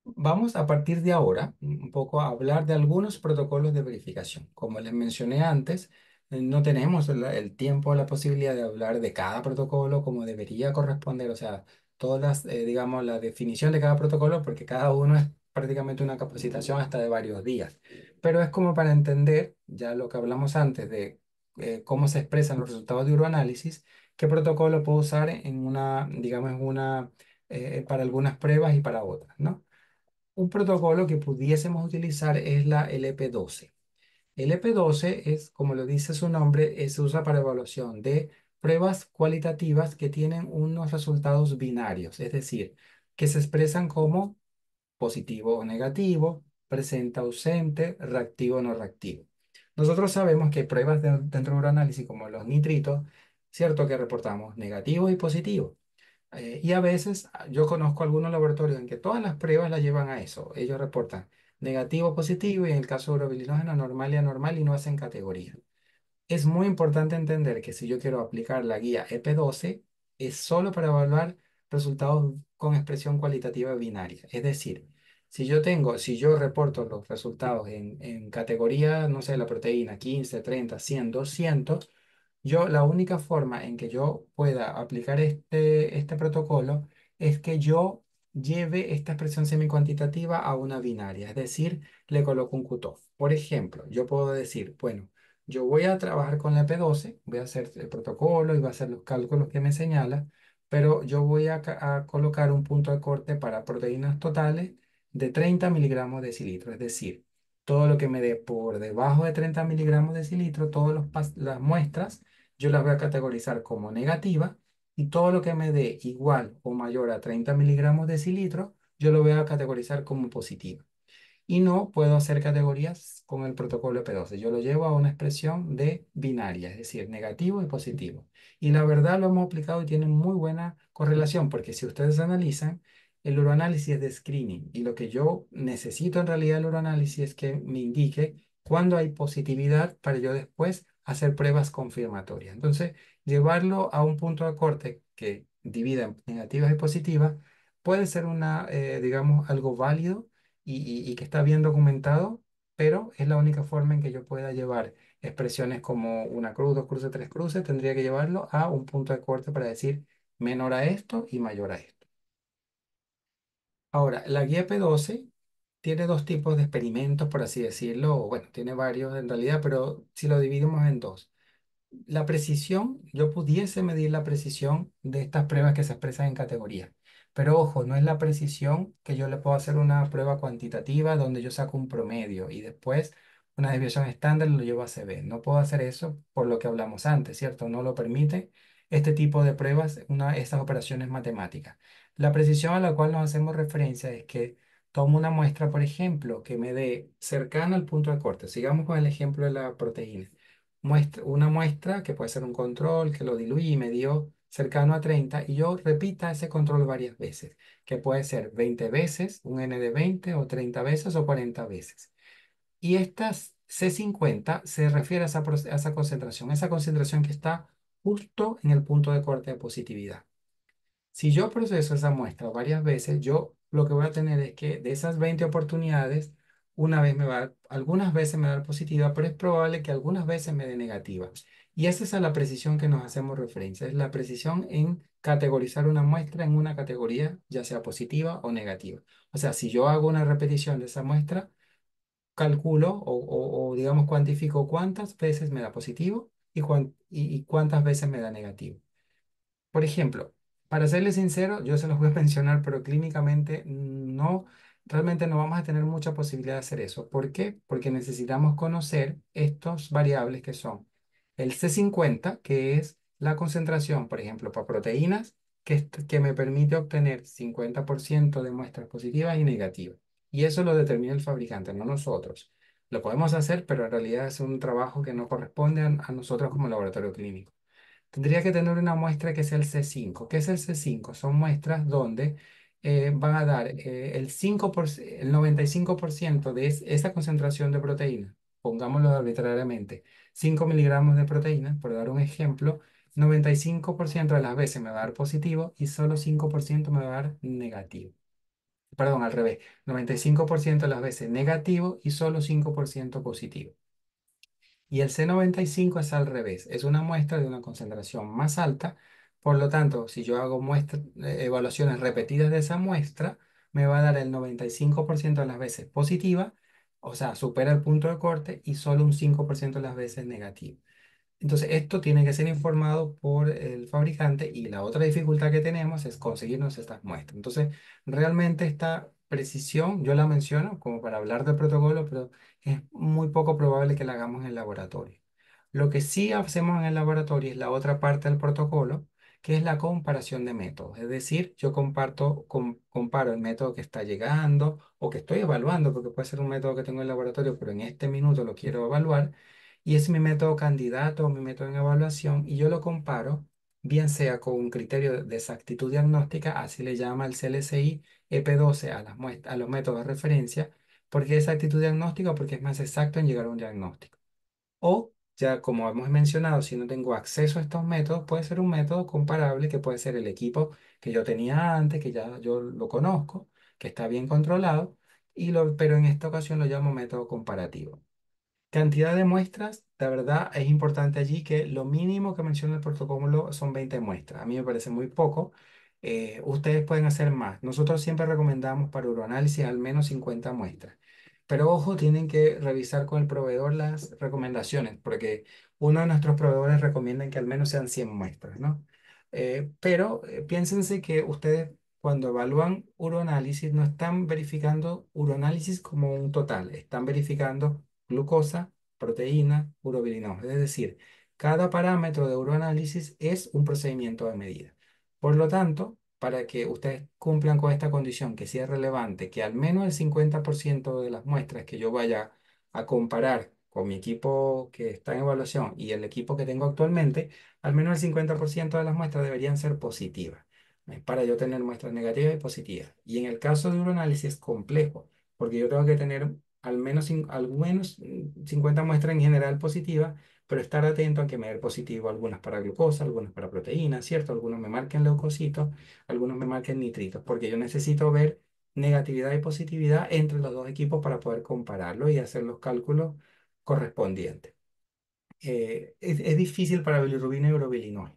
Vamos a partir de ahora un poco a hablar de algunos protocolos de verificación. Como les mencioné antes, eh, no tenemos el tiempo o la posibilidad de hablar de cada protocolo como debería corresponder, o sea, todas eh, digamos, la definición de cada protocolo, porque cada uno es prácticamente una capacitación hasta de varios días. Pero es como para entender, ya lo que hablamos antes de eh, cómo se expresan los resultados de uroanálisis qué protocolo puedo usar en una, digamos, una, eh, eh, para algunas pruebas y para otras, ¿no? Un protocolo que pudiésemos utilizar es la LP12. LP12 es, como lo dice su nombre, se usa para evaluación de pruebas cualitativas que tienen unos resultados binarios, es decir, que se expresan como positivo o negativo, presente o ausente, reactivo o no reactivo. Nosotros sabemos que pruebas dentro de un análisis como los nitritos ¿cierto? Que reportamos negativo y positivo. Eh, y a veces ah, yo conozco algunos laboratorios en que todas las pruebas las llevan a eso. Ellos reportan negativo, positivo y en el caso de urobilinógeno normal y anormal y no hacen categoría. Es muy importante entender que si yo quiero aplicar la guía EP12 es solo para evaluar resultados con expresión cualitativa binaria. Es decir, si yo tengo, si yo reporto los resultados en, en categoría, no sé, la proteína 15, 30, 100, 200, yo, la única forma en que yo pueda aplicar este, este, protocolo es que yo lleve esta expresión semicuantitativa a una binaria, es decir, le coloco un cutoff. Por ejemplo, yo puedo decir, bueno, yo voy a trabajar con la P12, voy a hacer el protocolo y voy a hacer los cálculos que me señala, pero yo voy a, a colocar un punto de corte para proteínas totales de 30 miligramos de cilitro, es decir, todo lo que me dé por debajo de 30 miligramos de cilitro, todas las muestras yo las voy a categorizar como negativa y todo lo que me dé igual o mayor a 30 miligramos de cilitro, yo lo voy a categorizar como positiva. Y no puedo hacer categorías con el protocolo P12. Yo lo llevo a una expresión de binaria, es decir, negativo y positivo. Y la verdad lo hemos aplicado y tiene muy buena correlación, porque si ustedes analizan, el uroanálisis es de screening y lo que yo necesito en realidad el uroanálisis es que me indique cuándo hay positividad para yo después hacer pruebas confirmatorias. Entonces, llevarlo a un punto de corte que divida negativas y positivas puede ser una, eh, digamos, algo válido y, y, y, que está bien documentado, pero es la única forma en que yo pueda llevar expresiones como una cruz, dos cruces, tres cruces, tendría que llevarlo a un punto de corte para decir menor a esto y mayor a esto. Ahora, la guía P12 tiene dos tipos de experimentos, por así decirlo, o bueno, tiene varios en realidad, pero si lo dividimos en dos. La precisión, yo pudiese medir la precisión de estas pruebas que se expresan en categoría. Pero ojo, no es la precisión que yo le puedo hacer una prueba cuantitativa donde yo saco un promedio y después una desviación estándar lo llevo a CB. No puedo hacer eso por lo que hablamos antes, ¿cierto? No lo permite este tipo de pruebas, una, estas operaciones matemáticas. La precisión a la cual nos hacemos referencia es que tomo una muestra, por ejemplo, que me dé cercana al punto de corte. Sigamos con el ejemplo de la proteína. Muestra, una muestra que puede ser un control, que lo diluí y me dio cercano a 30, y yo repita ese control varias veces, que puede ser 20 veces, un N de 20, o 30 veces, o 40 veces. Y estas C50 se refiere esa, a esa concentración, esa concentración que está justo en el punto de corte de positividad. Si yo proceso esa muestra varias veces, yo lo que voy a tener es que de esas 20 oportunidades, una vez me va, algunas veces me va a positiva, pero es probable que algunas veces me dé negativa. Y esa es a la precisión que nos hacemos referencia, es la precisión en categorizar una muestra en una categoría, ya sea positiva o negativa. O sea, si yo hago una repetición de esa muestra, calculo o, digamos cuantifico cuántas veces me da positivo y cuántas veces me da negativo. Por ejemplo, para serles sincero, yo se los voy a mencionar, pero clínicamente mm, no, realmente no vamos a tener mucha posibilidad de hacer eso. ¿Por qué? Porque necesitamos conocer estos variables que son el C50, que es la concentración, por ejemplo, para proteínas, que, me permite obtener 50% de muestras positivas y negativas. Y eso lo determina el fabricante, no nosotros. Lo podemos hacer, pero en realidad es un trabajo que no corresponde a nosotros como laboratorio clínico tendría que tener una muestra que sea el C5. ¿Qué es el C5? Son muestras donde eh, van a dar eh, el, el 95% de esa concentración de proteína, pongámoslo arbitrariamente, 5 miligramos de proteína, por dar un ejemplo, 95% de las veces me va a dar positivo y solo 5% me va a dar negativo. Perdón, al revés, 95% de las veces negativo y solo 5% positivo. Y el C95 es al revés, es una muestra de una concentración más alta. Por lo tanto, si yo hago muestra, eh, evaluaciones repetidas de esa muestra, me va a dar el 95% de las veces positiva, o sea, supera el punto de corte y solo un 5% de las veces negativa. Entonces, esto tiene que ser informado por el fabricante y la otra dificultad que tenemos es conseguirnos estas muestras. Entonces, realmente está precisión yo la menciono como para hablar del protocolo, pero es muy poco probable que la hagamos en el laboratorio. Lo que sí hacemos en el laboratorio es la otra parte del protocolo, que es la comparación de métodos. Es decir, yo comparto, comparo el método que está llegando o que estoy evaluando, porque puede ser un método que tengo en el laboratorio, pero en este minuto lo quiero evaluar, y es mi método candidato mi método en evaluación, y yo lo comparo bien sea con un criterio de exactitud diagnóstica, así le llama el CLCI EP12 a, los métodos de referencia, porque es exactitud diagnóstica porque es más exacto en llegar a un diagnóstico. O ya como hemos mencionado, si no tengo acceso a estos métodos, puede ser un método comparable que puede ser el equipo que yo tenía antes, que ya yo lo conozco, que está bien controlado, y lo, pero en esta ocasión lo llamo método comparativo. Cantidad de muestras la verdad es importante allí que lo mínimo que menciona el protocolo son 20 muestras. A mí me parece muy poco. Eh, ustedes pueden hacer más. Nosotros siempre recomendamos para uroanálisis al menos 50 muestras. Pero ojo, tienen que revisar con el proveedor las recomendaciones, porque uno de nuestros proveedores recomienda que al menos sean 100 muestras, ¿no? Eh, pero eh, piénsense que ustedes cuando evalúan uroanálisis no están verificando uroanálisis como un total, están verificando glucosa, proteína, urobilinosa. Es decir, cada parámetro de uroanálisis es un procedimiento de medida. Por lo tanto, para que ustedes cumplan con esta condición, que sea relevante, que al menos el 50% de las muestras que yo vaya a comparar con mi equipo que está en evaluación y el equipo que tengo actualmente, al menos el 50% de las muestras deberían ser positivas, para yo tener muestras negativas y positivas. Y en el caso de uroanálisis complejo, porque yo tengo que tener al menos, al 50 mm, muestras en general positivas, pero estar atento a que me dé positivo algunas para glucosa, algunas para proteínas, ¿cierto? Algunos me marquen leucocitos, algunos me marquen nitritos, porque yo necesito ver negatividad y positividad entre los dos equipos para poder compararlo y hacer los cálculos correspondientes. Eh, es, difícil para bilirrubina y urobilinoil.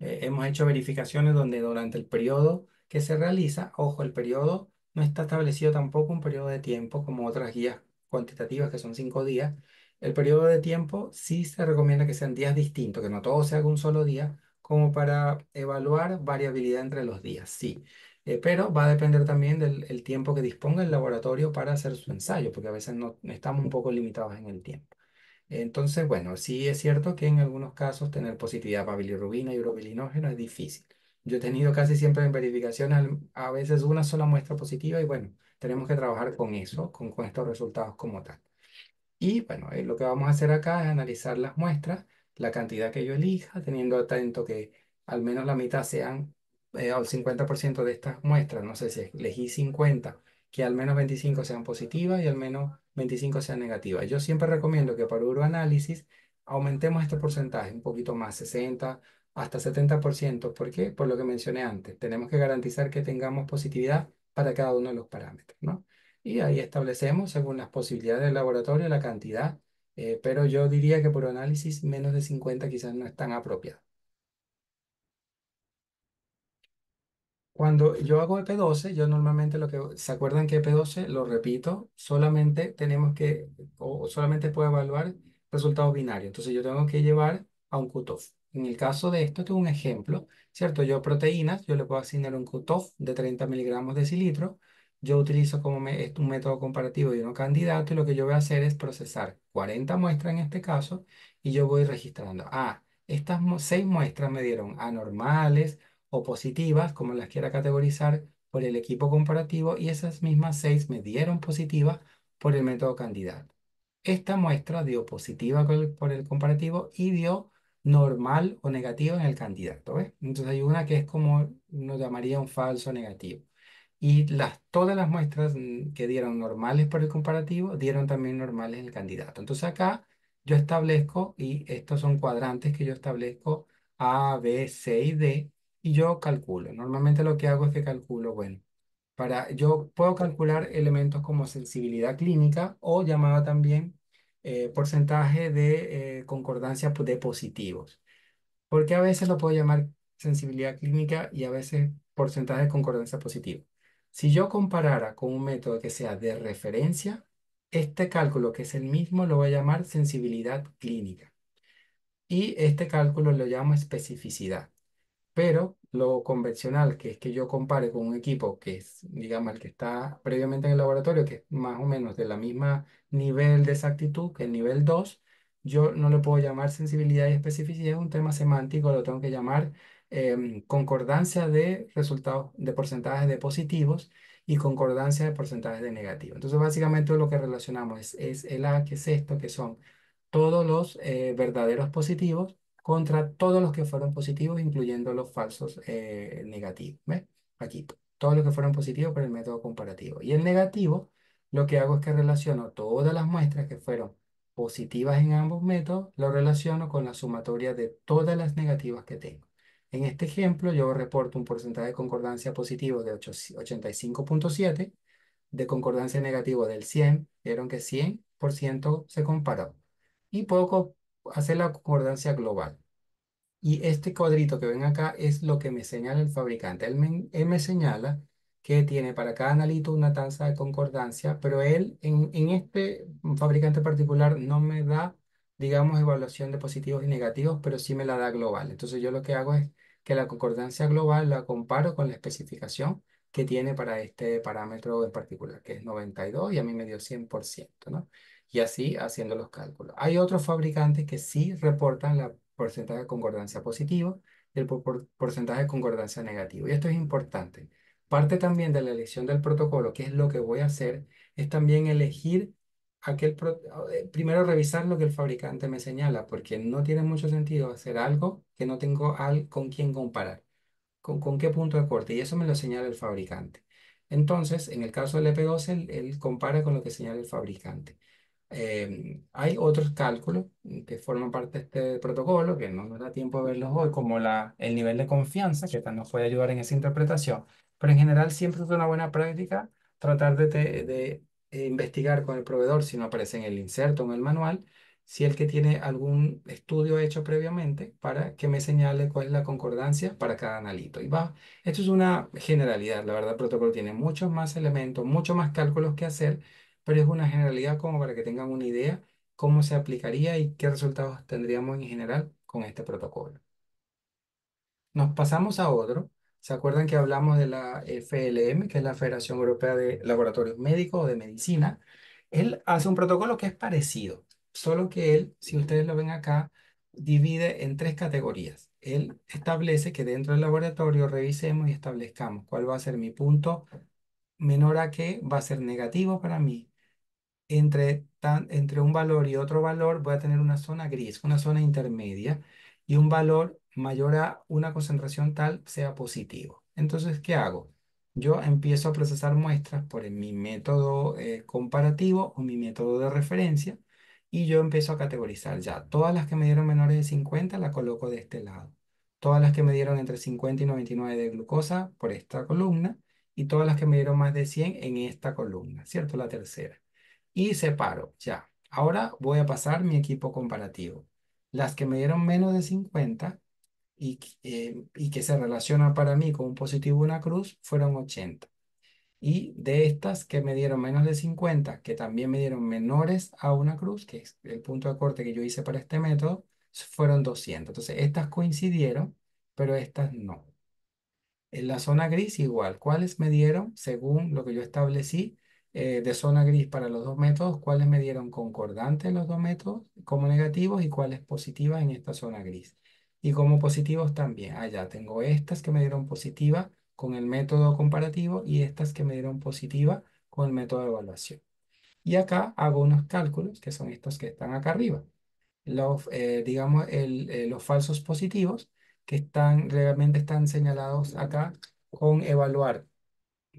Eh, hemos hecho verificaciones donde durante el periodo que se realiza, ojo, el periodo no está establecido tampoco un periodo de tiempo como otras guías cuantitativas que son cinco días. El periodo de tiempo sí se recomienda que sean días distintos, que no todo se haga un solo día, como para evaluar variabilidad entre los días, sí. Eh, pero va a depender también del tiempo que disponga el laboratorio para hacer su ensayo, porque a veces no, estamos un poco limitados en el tiempo. Entonces, bueno, sí es cierto que en algunos casos tener positividad para bilirrubina y urobilinógeno es difícil. Yo he tenido casi siempre en verificaciones a veces una sola muestra positiva y bueno, tenemos que trabajar con eso, con, estos resultados como tal. Y bueno, eh, lo que vamos a hacer acá es analizar las muestras, la cantidad que yo elija, teniendo atento que al menos la mitad sean, eh, el 50% de estas muestras, no sé si elegí 50, que al menos 25 sean positivas y al menos 25 sean negativas. Yo siempre recomiendo que para uroanálisis aumentemos este porcentaje un poquito más, 60, hasta 70%. ¿Por qué? Por lo que mencioné antes. Tenemos que garantizar que tengamos positividad para cada uno de los parámetros, ¿no? Y ahí establecemos, según las posibilidades del laboratorio, la cantidad, eh, pero yo diría que por análisis menos de 50 quizás no es tan apropiado. Cuando yo hago EP12, yo normalmente lo que, ¿se acuerdan que EP12? Lo repito, solamente tenemos que, o solamente puedo evaluar resultados binarios. Entonces yo tengo que llevar a un cutoff. En el caso de esto, tengo un ejemplo, ¿cierto? Yo proteínas, yo le puedo asignar un cutoff de 30 miligramos de cilitro. Yo utilizo como un método comparativo y uno candidato y lo que yo voy a hacer es procesar 40 muestras en este caso y yo voy registrando. Ah, estas seis muestras me dieron anormales o positivas, como las quiera categorizar, por el equipo comparativo y esas mismas seis me dieron positivas por el método candidato. Esta muestra dio positiva por el comparativo y dio normal o negativo en el candidato. ¿ves? Entonces hay una que es como nos llamaría un falso negativo. Y las, todas las muestras mm, que dieron normales por el comparativo dieron también normales en el candidato. Entonces acá yo establezco, y estos son cuadrantes que yo establezco, A, B, C y D, y yo calculo. Normalmente lo que hago es que calculo, bueno, para, yo puedo calcular elementos como sensibilidad clínica o llamada también eh, porcentaje de eh, concordancia pues, de positivos. Porque a veces lo puedo llamar sensibilidad clínica y a veces porcentaje de concordancia positivo. Si yo comparara con un método que sea de referencia, este cálculo que es el mismo lo voy a llamar sensibilidad clínica. Y este cálculo lo llamo especificidad. Pero lo convencional, que es que yo compare con un equipo que es, digamos, el que está previamente en el laboratorio, que es más o menos de la misma nivel de exactitud que el nivel 2, yo no le puedo llamar sensibilidad y especificidad, es un tema semántico, lo tengo que llamar em, concordancia de resultados, de porcentajes de positivos y concordancia de porcentajes de negativos. Entonces, básicamente lo que relacionamos es, el A, que es esto, que son todos los eh, verdaderos positivos contra todos los que fueron positivos, incluyendo los falsos eh, negativos. ¿ves? Aquí, todos los que fueron positivos por el método comparativo. Y el negativo, lo que hago es que relaciono todas las muestras que fueron positivas en ambos métodos, lo relaciono con la sumatoria de todas las negativas que tengo. En este ejemplo, yo reporto un porcentaje de concordancia positivo de 85.7, de concordancia negativo del 100, vieron que 100% se comparó. Y poco hacer la concordancia global. Y este cuadrito que ven acá es lo que me señala el fabricante. Él me, señala que tiene para cada analito una tasa de concordancia, pero él en, en este fabricante particular no me da, digamos, evaluación de positivos y negativos, pero sí me la da global. Entonces yo lo que hago es que la concordancia global la comparo con la especificación que tiene para este parámetro en particular, que es 92 y a mí me dio 100%, ¿no? y así haciendo los cálculos. Hay otros fabricantes que sí reportan la porcentaje de concordancia positivo y el porcentaje de concordancia negativo. Y esto es importante. Parte también de la elección del protocolo, que es lo que voy a hacer, es también elegir aquel, eh, primero revisar lo que el fabricante me señala, porque no tiene mucho sentido hacer algo que no tengo al, con quién comparar, con, qué punto de corte, y eso me lo señala el fabricante. Entonces, en el caso del EP12, él compara con lo que señala el fabricante. Em, hay otros cálculos que forman parte de este protocolo, que no nos da tiempo de verlos hoy, como la, el nivel de confianza, que nos puede ayudar en esa interpretación. Pero en general siempre es una buena práctica tratar de, de eh, investigar con el proveedor si no aparece en el inserto, en el manual, si el que tiene algún estudio hecho previamente para que me señale cuál es la concordancia para cada analito. Y va, esto es una generalidad, la verdad el protocolo tiene muchos más elementos, muchos más cálculos que hacer, pero es una generalidad como para que tengan una idea cómo se aplicaría y qué resultados tendríamos en general con este protocolo. Nos pasamos a otro. ¿Se acuerdan que hablamos de la FLM, que es la Federación Europea de Laboratorios Médicos o de Medicina? Él hace un protocolo que es parecido, solo que él, si ustedes lo ven acá, divide en tres categorías. Él establece que dentro del laboratorio revisemos y establezcamos cuál va a ser mi punto menor a que va a ser negativo para mí, entre, tan, entre un valor y otro valor voy a tener una zona gris, una zona intermedia y un valor mayor a una concentración tal sea positivo. Entonces, ¿qué hago? Yo empiezo a procesar muestras por mi método eh, comparativo o mi método de referencia y yo empiezo a categorizar ya. Todas las que me dieron menores de 50 las coloco de este lado. Todas las que me dieron entre 50 y 99 de glucosa por esta columna y todas las que me dieron más de 100 en esta columna, ¿cierto? La tercera y separo. Ya, ahora voy a pasar mi equipo comparativo. Las que me dieron menos de 50 y, eh, y que se relacionan para mí con un positivo una cruz fueron 80. Y de estas que me dieron menos de 50, que también me dieron menores a una cruz, que es el punto de corte que yo hice para este método, fueron 200. Entonces, estas coincidieron, pero estas no. En la zona gris igual, ¿cuáles me dieron según lo que yo establecí eh, de zona gris para los dos métodos, cuáles me dieron concordantes los dos métodos como negativos y cuáles positivas en esta zona gris. Y como positivos también, allá ah, tengo estas que me dieron positiva con el método comparativo y estas que me dieron positiva con el método de evaluación. Y acá hago unos cálculos que son estos que están acá arriba. Los, eh, digamos, el, eh, los falsos positivos que están, realmente están señalados acá con evaluar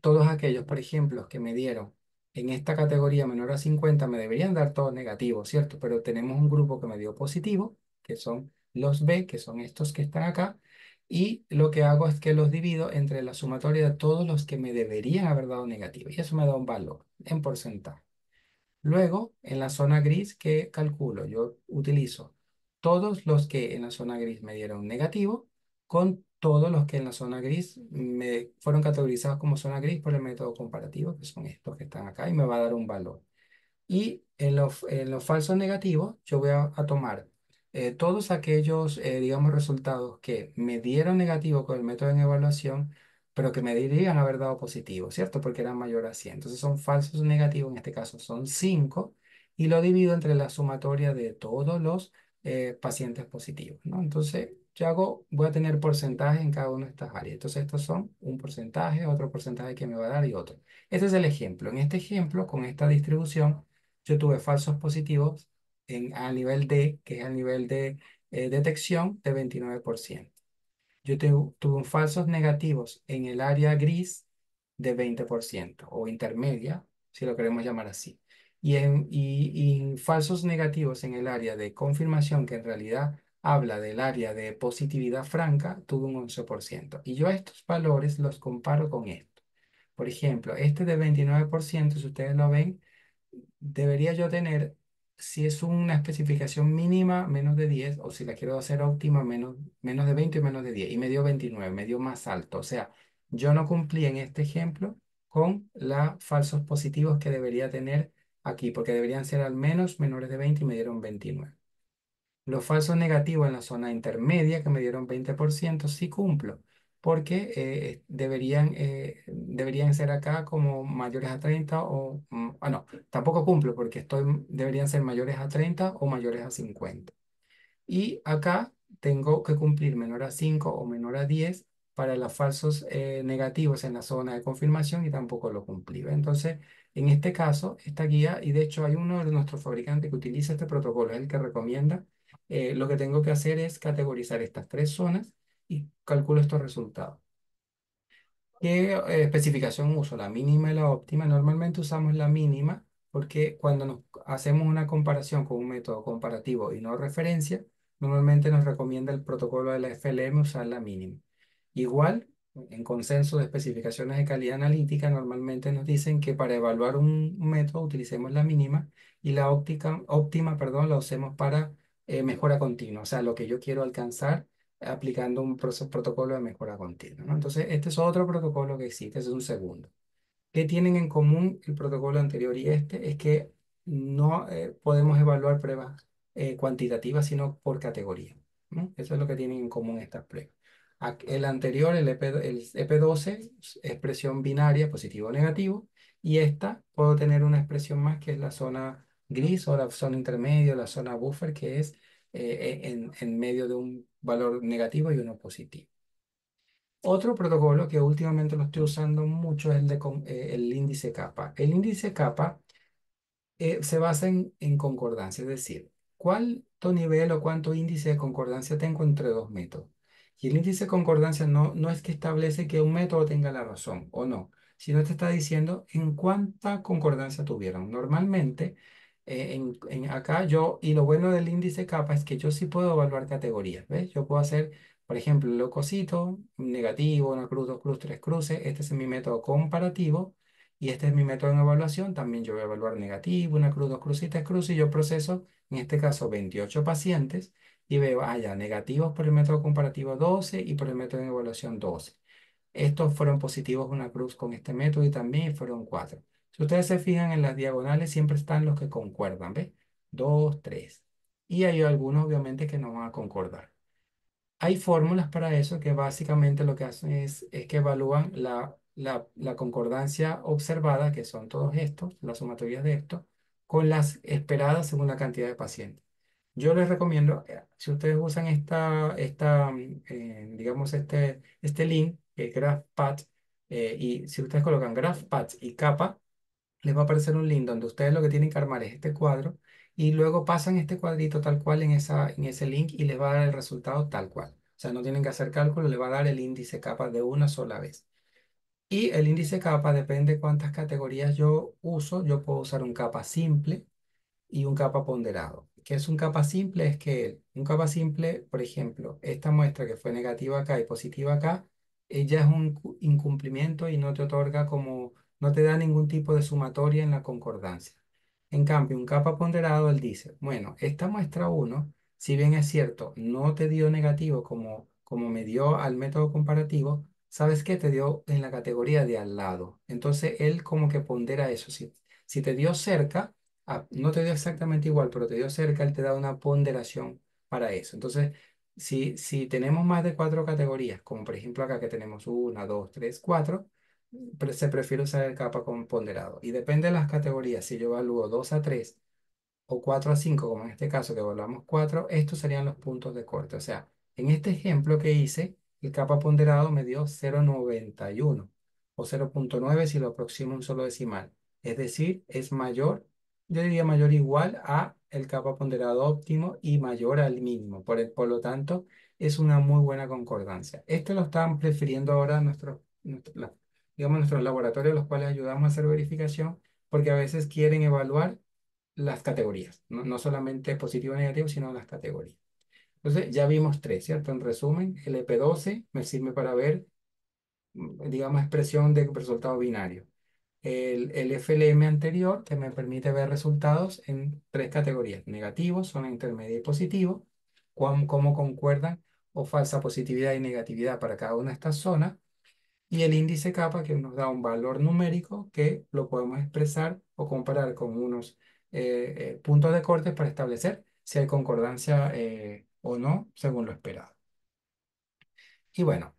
todos aquellos, por ejemplo, que me dieron en esta categoría menor a 50 me deberían dar todos negativos, ¿cierto? Pero tenemos un grupo que me dio positivo, que son los B, que son estos que están acá, y lo que hago es que los divido entre la sumatoria de todos los que me deberían haber dado negativo, y eso me da un valor en porcentaje. Luego, en la zona gris ¿qué calculo, yo utilizo todos los que en la zona gris me dieron negativo con todos los que en la zona gris me fueron categorizados como zona gris por el método comparativo, que son estos que están acá, y me va a dar un valor. Y en los, en los falsos negativos, yo voy a, tomar eh, todos aquellos, eh, digamos, resultados que me dieron negativo con el método en evaluación, pero que me dirían haber dado positivo, ¿cierto? Porque eran mayor a 100. Entonces son falsos negativos, en este caso son 5, y lo divido entre la sumatoria de todos los eh, pacientes positivos, ¿no? Entonces ¿Qué hago? Voy a tener porcentajes en cada una de estas áreas. Entonces, estos son un porcentaje, otro porcentaje que me va a dar y otro. Este es el ejemplo. En este ejemplo, con esta distribución, yo tuve falsos positivos en, al nivel D, que es el nivel de eh, detección, de 29%. Yo tuve falsos negativos en el área gris de 20% o intermedia, si lo queremos llamar así. Y, en, y, y falsos negativos en el área de confirmación, que en realidad habla del área de positividad franca, tuvo un 11%. Y yo estos valores los comparo con esto. Por ejemplo, este de 29%, si ustedes lo ven, debería yo tener, si es una especificación mínima, menos de 10, o si la quiero hacer óptima, menos, menos de 20 y menos de 10. Y me dio 29, me dio más alto. O sea, yo no cumplí en este ejemplo con los falsos positivos que debería tener aquí, porque deberían ser al menos menores de 20 y me dieron 29. Los falsos negativos en la zona intermedia, que me dieron 20%, sí cumplo, porque eh, deberían, eh, deberían ser acá como mayores a 30 o, mm, ah, no, tampoco cumplo porque estoy, deberían ser mayores a 30 o mayores a 50. Y acá tengo que cumplir menor a 5 o menor a 10 para los falsos eh, negativos en la zona de confirmación y tampoco lo cumplí. Entonces, en este caso, esta guía, y de hecho hay uno de nuestros fabricantes que utiliza este protocolo, es el que recomienda eh, lo que tengo que hacer es categorizar estas tres zonas y calculo estos resultados. ¿Qué eh, especificación uso? La mínima y la óptima. Normalmente usamos la mínima porque cuando nos hacemos una comparación con un método comparativo y no referencia, normalmente nos recomienda el protocolo de la FLM usar la mínima. Igual, en consenso de especificaciones de calidad analítica, normalmente nos dicen que para evaluar un método utilicemos la mínima y la óptica, óptima perdón, la usemos para eh, mejora continua, o sea, lo que yo quiero alcanzar aplicando un protocolo de mejora continua. ¿no? Entonces, este es otro protocolo que existe, es un segundo. ¿Qué tienen en común el protocolo anterior y este? Es que no eh, podemos evaluar pruebas eh, cuantitativas, sino por categoría. Eso es lo que tienen en común estas pruebas. El anterior, el, EP, el EP12, expresión binaria, positivo o negativo, y esta puedo tener una expresión más que es la zona gris o la zona intermedia, la zona buffer, que es eh, en, en, medio de un valor negativo y uno positivo. Otro protocolo que últimamente lo estoy usando mucho es el, de, eh, el índice capa. El índice capa eh, se basa en, en concordancia, es decir, cuánto nivel o cuánto índice de concordancia tengo entre dos métodos. Y el índice de concordancia no, no es que establece que un método tenga la razón o no, sino te está diciendo en cuánta concordancia tuvieron. Normalmente, eh, en, acá yo, y lo bueno del índice capa es que yo sí puedo evaluar categorías, ¿ves? Yo puedo hacer, por ejemplo, locosito, negativo, una cruz, dos cruces, tres cruces, este es mi método comparativo, y este es mi método en evaluación, también yo voy a evaluar negativo, una cruz, dos cruces, tres cruces, y yo proceso, en este caso, 28 pacientes, y veo, ah, ya, negativos por el método comparativo 12 y por el método en evaluación 12. Estos fueron positivos una cruz con este método y también fueron cuatro si ustedes se fijan en las diagonales, siempre están los que concuerdan, ¿ves? Dos, tres. Y hay algunos, obviamente, que no van a concordar. Hay fórmulas para eso que básicamente lo que hacen es, es que evalúan la, concordancia observada, que son todos estos, las sumatorias de estos, con las esperadas según la cantidad de pacientes. Yo les recomiendo, eh, si ustedes usan esta, esta mm, eh, digamos, este, este link, el GraphPad, eh, y si ustedes colocan GraphPad y capa, les va a aparecer un link donde ustedes lo que tienen que armar es este cuadro y luego pasan este cuadrito tal cual en, esa, en ese link y les va a dar el resultado tal cual. O sea, no tienen que hacer cálculo, le va a dar el índice capa de una sola vez. Y el índice capa depende cuántas categorías yo uso. Yo puedo usar un capa simple y un capa ponderado. ¿Qué es un capa simple? Es que un capa simple, por ejemplo, esta muestra que fue negativa acá y positiva acá, ella es un incumplimiento y no te otorga como no te da ningún tipo de sumatoria en la concordancia. En cambio, un capa ponderado, él dice, bueno, esta muestra 1, si bien es cierto, no te dio negativo como, como me dio al método comparativo, ¿sabes qué? Te dio en la categoría de al lado. Entonces, él como que pondera eso. Si, si te dio cerca, ah, no te dio exactamente igual, pero te dio cerca, él te da una ponderación para eso. Entonces, si, si tenemos más de cuatro categorías, como por ejemplo acá que tenemos una, dos, tres, cuatro, se prefiere usar el capa ponderado. Y depende de las categorías, si yo evalúo 2 a 3 o 4 a 5, como en este caso que evaluamos 4, estos serían los puntos de corte. O sea, en este ejemplo que hice, el capa ponderado me dio 0.91 o 0.9 si lo aproximo un solo decimal. Es decir, es mayor, yo diría mayor igual a el capa ponderado óptimo y mayor al mínimo. Por, lo tanto, es una muy buena concordancia. esto lo están prefiriendo ahora nuestro nuestros digamos, nuestros laboratorios, los cuales ayudamos a hacer verificación, porque a veces quieren evaluar las categorías, no, solamente positivo o negativo, sino las categorías. Entonces, ya vimos tres, ¿cierto? En resumen, el EP12 me sirve para ver, digamos, expresión de resultado binario. El, FLM anterior, que me permite ver resultados en tres categorías, negativo, zona intermedia y positivo, cómo concuerdan o falsa positividad y negatividad para cada una de estas zonas, y el índice kappa que nos da un valor numérico que lo podemos expresar o comparar con unos eh, eh, puntos de corte para establecer si hay concordancia eh, o no según lo esperado. Y bueno,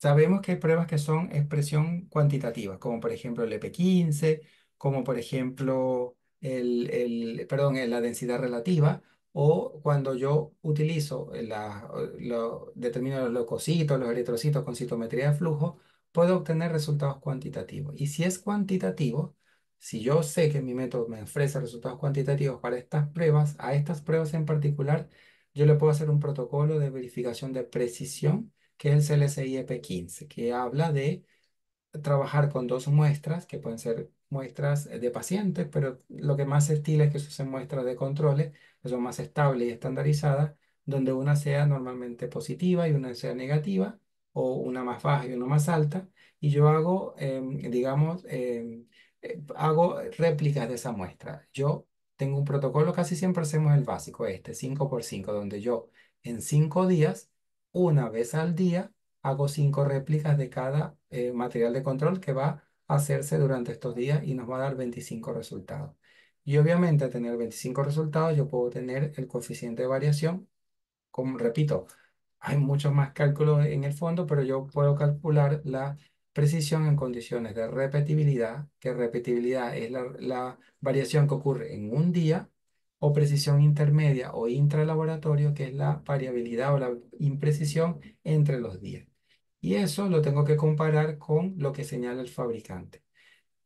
sabemos que hay pruebas que son expresión cuantitativa, como por ejemplo el EP15, como por ejemplo el, el perdón, la densidad relativa, o cuando yo utilizo, la, lo, determino los leucocitos, los eritrocitos con citometría de flujo puedo obtener resultados cuantitativos. Y si es cuantitativo, si yo sé que mi método me ofrece resultados cuantitativos para estas pruebas, a estas pruebas en particular, yo le puedo hacer un protocolo de verificación de precisión, que es el ep 15 que habla de trabajar con dos muestras, que pueden ser muestras de pacientes, pero lo que más se estila es que sean muestras de controles, que son más estables y estandarizadas, donde una sea normalmente positiva y una sea negativa, o una más baja y una más alta, y yo hago, em, digamos, em, eh, hago réplicas de esa muestra. Yo tengo un protocolo, casi siempre hacemos el básico, este 5x5, donde yo en 5 días, una vez al día, hago 5 réplicas de cada eh, material de control que va a hacerse durante estos días y nos va a dar 25 resultados. Y obviamente a tener 25 resultados yo puedo tener el coeficiente de variación, como repito, hay muchos más cálculos en el fondo, pero yo puedo calcular la precisión en condiciones de repetibilidad, que repetibilidad es la, variación que ocurre en un día, o precisión intermedia o intralaboratorio, que es la variabilidad o la imprecisión entre los días. Y eso lo tengo que comparar con lo que señala el fabricante,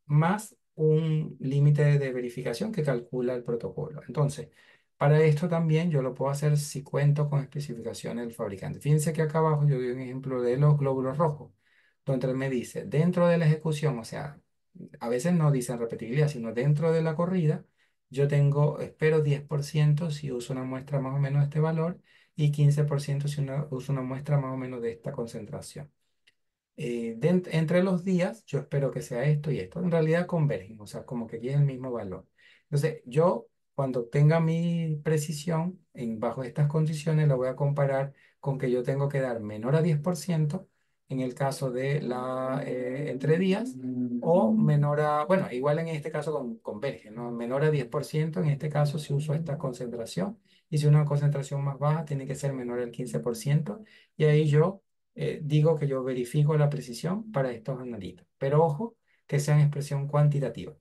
más un límite de verificación que calcula el protocolo. Entonces, para esto también yo lo puedo hacer si cuento con especificaciones del fabricante. Fíjense que acá abajo yo doy un ejemplo de los glóbulos rojos, donde él me dice, dentro de la ejecución, o sea, a veces no dicen repetibilidad, sino dentro de la corrida, yo tengo, espero 10% si uso una muestra más o menos de este valor y 15% si uso una muestra más o menos de esta concentración. Eh, entre los días, yo espero que sea esto y esto. En realidad convergen, o sea, como que aquí es el mismo valor. Entonces, yo cuando tenga mi precisión, en, bajo estas condiciones, lo voy a comparar con que yo tengo que dar menor a 10% en el caso de la eh, entre días o menor a, bueno, igual en este caso con, converge, ¿no? menor a 10% en este caso si uso esta concentración y si una concentración más baja tiene que ser menor al 15% y ahí yo eh, digo que yo verifico la precisión para estos analitos. pero ojo que sea en expresión cuantitativa.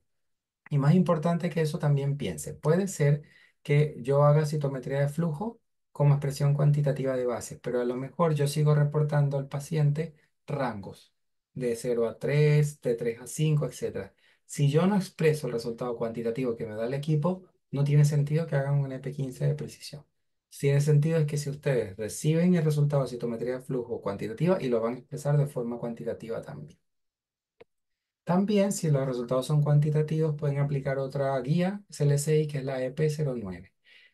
Y más importante que eso también piense, puede ser que yo haga citometría de flujo como expresión cuantitativa de base, pero a lo mejor yo sigo reportando al paciente rangos de 0 a 3, de 3 a 5, etc. Si yo no expreso el resultado cuantitativo que me da el equipo, no tiene sentido que hagan un EP15 de precisión. Si tiene sentido es que si ustedes reciben el resultado de citometría de flujo cuantitativa y lo van a expresar de forma cuantitativa también. También, si los resultados son cuantitativos, pueden aplicar otra guía CLCI, que es la EP09.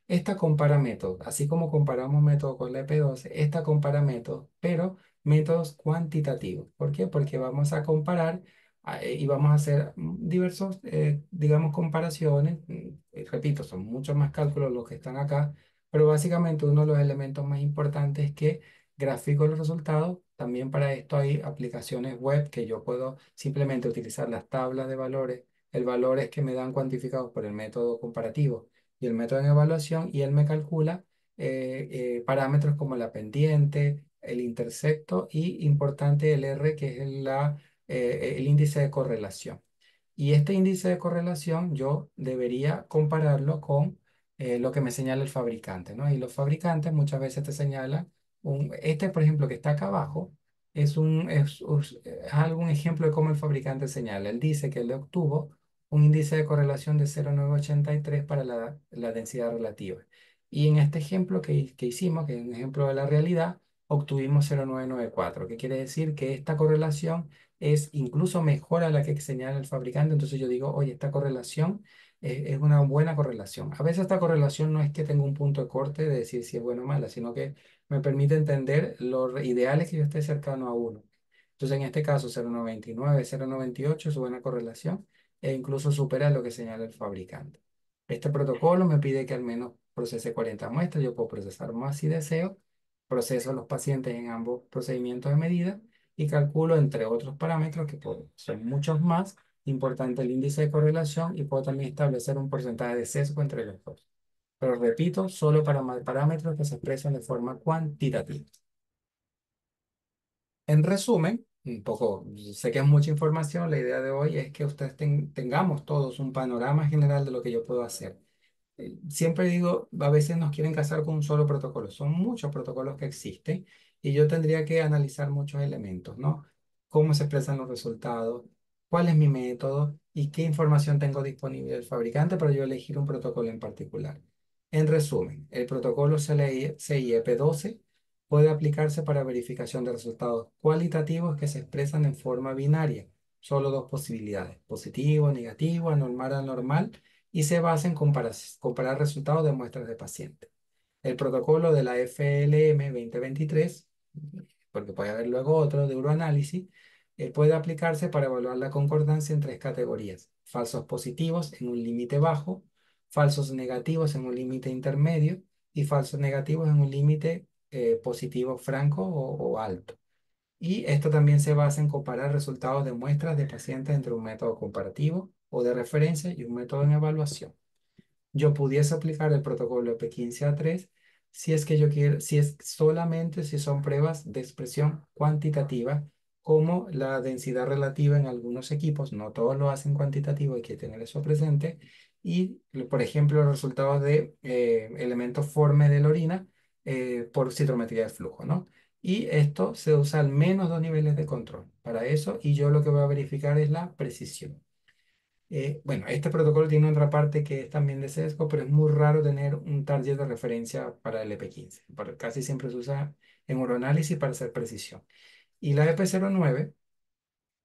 Esta compara métodos, así como comparamos métodos con la EP12, esta compara métodos, pero métodos cuantitativos. ¿Por qué? Porque vamos a comparar ah, eh, y vamos a hacer mm, diversos, eh, digamos, comparaciones. Mm, repito, son muchos más cálculos los que están acá, pero básicamente uno de los elementos más importantes es que grafico los resultados también para esto hay aplicaciones web que yo puedo simplemente utilizar las tablas de valores, el valor es que me dan cuantificados por el método comparativo y el método de evaluación y él me calcula eh, eh, parámetros como la pendiente, el intercepto y importante el R que es la, eh, el índice de correlación. Y este índice de correlación yo debería compararlo con lo que me señala el fabricante, ¿no? Y los fabricantes muchas veces te señalan un, este, por ejemplo, que está acá abajo, es, un, es, algún ejemplo de cómo el fabricante señala. Él dice que él obtuvo un índice de correlación de 0,983 para la, densidad relativa. Y en este ejemplo que, que hicimos, que es un ejemplo de la realidad, obtuvimos 0,994, que quiere decir que esta correlación es incluso mejor a la que señala el fabricante. Entonces yo digo, oye, esta correlación es, una buena correlación. A veces esta correlación no es que tenga un punto de corte de decir si es bueno o mala, sino que me permite entender los ideales que yo esté cercano a uno. Entonces, en este caso, 0,99, 0,98 es buena correlación e incluso supera lo que señala el fabricante. Este protocolo me pide que al menos procese 40 muestras, yo puedo procesar más si deseo, proceso a los pacientes en ambos procedimientos de medida y calculo, entre otros parámetros, que puedo, son muchos más, importante el índice de correlación y puedo también establecer un porcentaje de sesgo entre los dos. Pero repito, solo para parámetros que se expresan de forma cuantitativa. En resumen, un poco, sé que es mucha información, la idea de hoy es que ustedes tengamos todos un panorama general de lo que yo puedo hacer. Eh, siempre digo, a veces nos quieren casar con un solo protocolo, son muchos protocolos que existen y yo tendría que analizar muchos elementos, ¿no? Cómo se expresan los resultados, cuál es mi método y qué información tengo disponible del fabricante para yo elegir un protocolo en particular. En resumen, el protocolo CIEP-12 puede aplicarse para verificación de resultados cualitativos que se expresan en forma binaria, solo dos posibilidades, positivo, negativo, anormal, anormal, y se basa en comparar, resultados de muestras de pacientes. El protocolo de la FLM 2023, porque puede haber luego otro de uroanálisis, eh, puede aplicarse para evaluar la concordancia en tres categorías, falsos positivos en un límite bajo, falsos negativos en un límite intermedio y falsos negativos en un límite eh, positivo franco o, o alto. Y esto también se basa en comparar resultados de muestras de pacientes entre un método comparativo o de referencia y un método en evaluación. Yo pudiese aplicar el protocolo P15A3 si es que yo quiero, si es solamente si son pruebas de expresión cuantitativa, como la densidad relativa en algunos equipos, no todos lo hacen cuantitativo, hay que tener eso presente, y, por ejemplo, los resultados de eh, elementos forme de la orina eh, por citrometría de flujo, ¿no? Y esto se usa al menos dos niveles de control para eso y yo lo que voy a verificar es la precisión. Eh, bueno, este protocolo tiene otra parte que es también de sesgo, pero es muy raro tener un target de referencia para el EP15. casi siempre se usa en uroanálisis para hacer precisión. Y la EP09,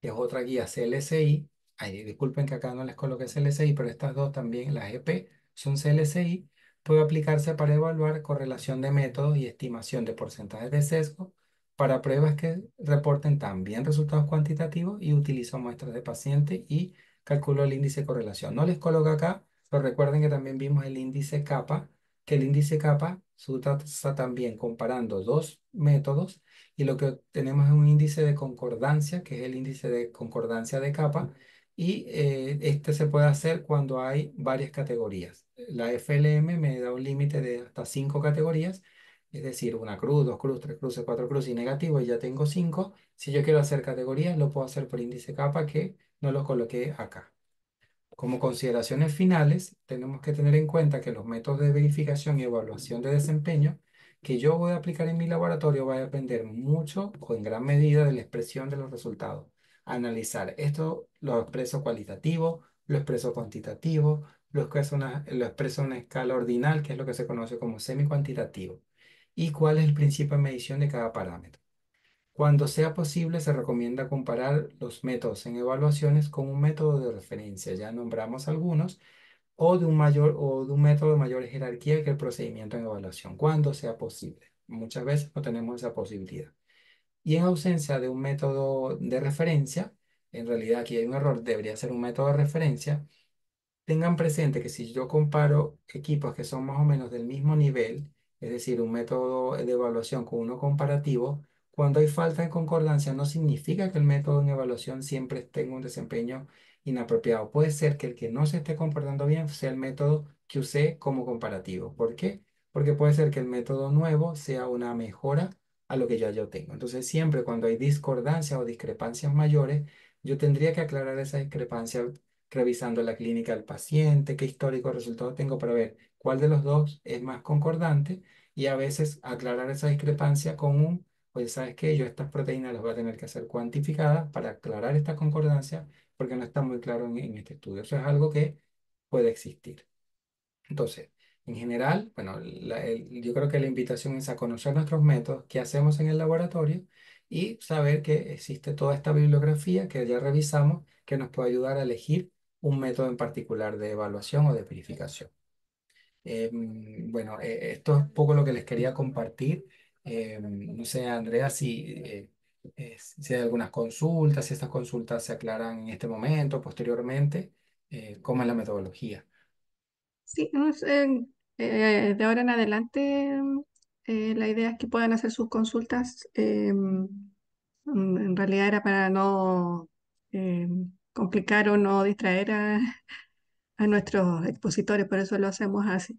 que es otra guía CLSI, ay, disculpen que acá no les coloqué CLCI, pero estas dos también, la EP son CLCI, puede aplicarse para evaluar correlación de métodos y estimación de porcentajes de sesgo para pruebas que reporten también resultados cuantitativos y utilizo muestras de paciente y calculo el índice de correlación. No les coloco acá, pero recuerden que también vimos el índice kappa, que el índice kappa está también comparando dos métodos y lo que tenemos es un índice de concordancia, que es el índice de concordancia de kappa, y eh, este se puede hacer cuando hay varias categorías. La FLM me da un límite de hasta cinco categorías, es decir, una cruz, dos cruces, tres cruces, cuatro cruces y negativo, y ya tengo cinco. Si yo quiero hacer categorías, lo puedo hacer por índice capa que no lo coloqué acá. Como consideraciones finales, tenemos que tener en cuenta que los métodos de verificación y evaluación de desempeño que yo voy a aplicar en mi laboratorio va a depender mucho o en gran medida de la expresión de los resultados analizar. Esto lo expreso cualitativo, lo expreso cuantitativo, lo expreso, lo expreso en una escala ordinal, que es lo que se conoce como semi-cuantitativo. ¿Y cuál es el principio de medición de cada parámetro? Cuando sea posible, se recomienda comparar los métodos en evaluaciones con un método de referencia, ya nombramos algunos, o de un, mayor, o de un método de mayor jerarquía que el procedimiento en evaluación, cuando sea posible. Muchas veces no tenemos esa posibilidad. Y en ausencia de un método de referencia, en realidad aquí hay un error, debería ser un método de referencia, tengan presente que si yo comparo equipos que son más o menos del mismo nivel, es decir, un método de evaluación con uno comparativo, cuando hay falta de concordancia no significa que el método en evaluación siempre tenga un desempeño inapropiado. Puede ser que el que no se esté comportando bien sea el método que usé como comparativo. ¿Por qué? Porque puede ser que el método nuevo sea una mejora a lo que ya yo tengo. Entonces, siempre cuando hay discordancia o discrepancias mayores, yo tendría que aclarar esa discrepancia revisando la clínica del paciente, qué histórico resultado tengo para ver cuál de los dos es más concordante y a veces aclarar esa discrepancia con un, oye, ¿sabes que Yo estas proteínas las voy a tener que hacer cuantificadas para aclarar esta concordancia porque no está muy claro en, en este estudio. Eso es algo que puede existir. Entonces, en general, bueno, yo creo que la invitación es a conocer nuestros métodos, qué hacemos en el laboratorio y saber que existe toda esta bibliografía que ya revisamos que nos puede ayudar a elegir un método en particular de evaluación o de verificación. Em, bueno, eh, esto es poco lo que les quería compartir. Em, no sé, Andrea, si, eh, eh, si hay algunas consultas, si estas consultas se aclaran en este momento, posteriormente, cómo es la metodología. Sí, no eh, de ahora en adelante, mm, eh, la idea es que puedan hacer sus consultas. Eh, mm, en realidad era para no complicar o no distraer a, a, nuestros expositores, por eso lo hacemos así.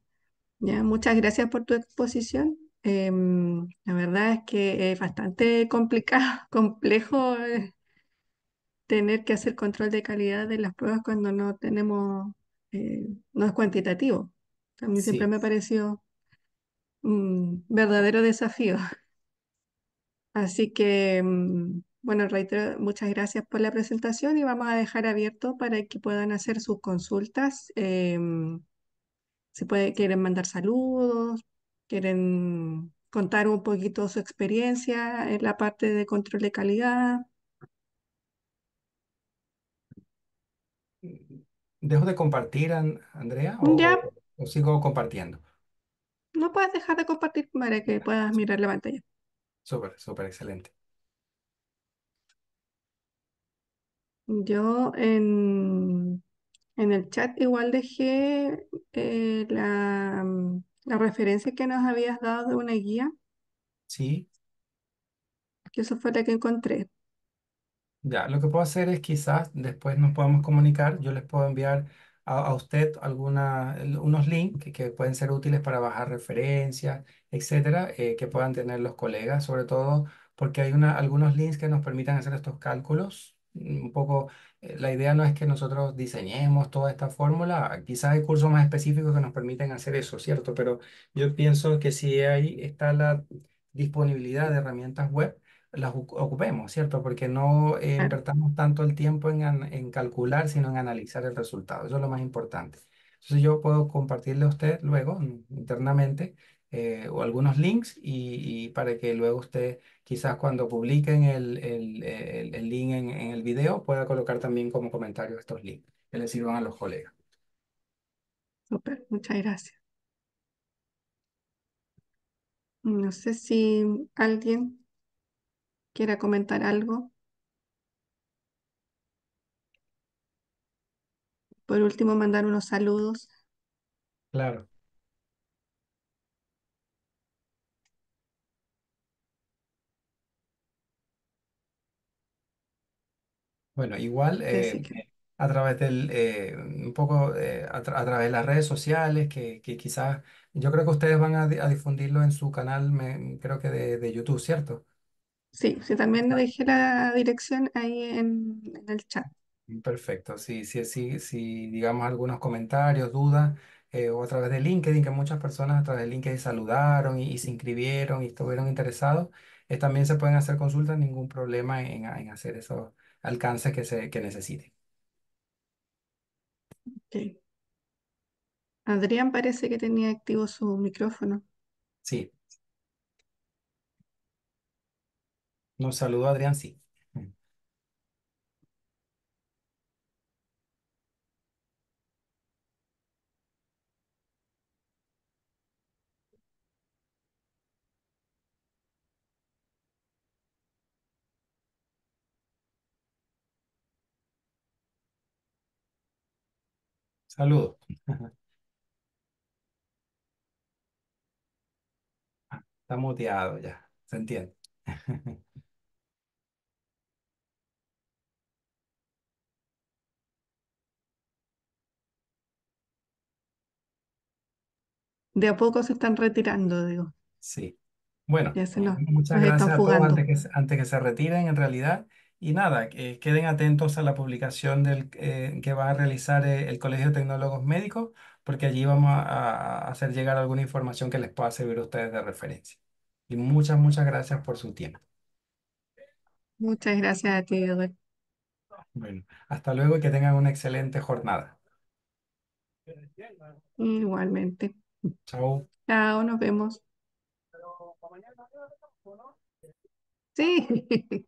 ¿Ya? Muchas gracias por tu exposición. Mm, la verdad es que es bastante complicado, complejo tener que hacer control de calidad de las pruebas cuando no tenemos, no es cuantitativo. A mí siempre me pareció un verdadero desafío. Así que, mm, bueno, reitero, muchas gracias por la presentación y vamos a dejar abierto para que puedan hacer sus consultas. Em, si quieren mandar saludos, quieren contar un poquito su experiencia en la parte de control de calidad. ¿Dejo de compartir, Andrea? Ya, sigo compartiendo. No puedes dejar de compartir para que puedas mirar la pantalla. Súper, súper excelente. Yo en, el chat igual dejé eh, la, la referencia que nos habías dado de una guía. Sí. Que eso fue la que encontré. Ya, lo que puedo hacer es quizás después nos podamos comunicar. Yo les puedo enviar a, usted alguna, links que, pueden ser útiles para bajar referencias, etcétera, eh, que puedan tener los colegas, sobre todo porque hay una, algunos links que nos permitan hacer estos cálculos. Mm, un poco, eh, la idea no es que nosotros diseñemos toda esta fórmula, quizás hay cursos más específicos que nos permiten hacer eso, ¿cierto? Pero yo pienso que si ahí está la disponibilidad de herramientas web, las ocupemos, ¿cierto? Porque no eh, ah. invertamos tanto el tiempo en, en, calcular, sino en analizar el resultado. Eso es lo más importante. Entonces yo puedo compartirle a usted luego mm, internamente eh, o algunos links y, para que luego usted quizás cuando publiquen el, el, link en, el video pueda colocar también como comentario estos links que le sirvan a los colegas. Súper, muchas gracias. No sé si alguien quiera comentar algo. Por último, mandar unos saludos. Claro. Bueno, igual eh, a través del, eh, un poco eh, a, través de las redes sociales, que, quizás, yo creo que ustedes van a, difundirlo en su canal, creo que de YouTube, ¿cierto? Sí, también le ah. dejé la dirección ahí en, el chat. Perfecto, sí, sí, sí, digamos algunos comentarios, dudas, eh, o a través de LinkedIn, que muchas personas a través de LinkedIn saludaron y, se inscribieron y estuvieron interesados, eh, también se pueden hacer consultas, ningún problema en, hacer esos alcances que, se, que necesiten. Adrián parece que tenía activo su micrófono. Sí, Nos saludó Adrián, sí. Saludos. Está muteado ya, se entiende. de a poco se están retirando, digo. Sí. Bueno, muchas gracias antes que, se retiren en realidad. Y nada, eh, queden atentos a la publicación del, eh, que va a realizar eh, el Colegio de Tecnólogos Médicos, porque allí vamos a, hacer llegar alguna información que les pueda servir a ustedes de referencia. Y muchas, muchas gracias por su tiempo. Muchas gracias a ti, Eduardo. Bueno, hasta luego y que tengan una excelente jornada. Igualmente. Chao. Chao, nos vemos. Sí.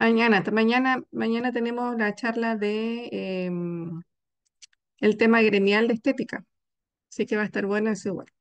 Mañana, mañana, mañana tenemos la charla de em, el tema gremial de estética. Así que va a estar bueno ese lugar.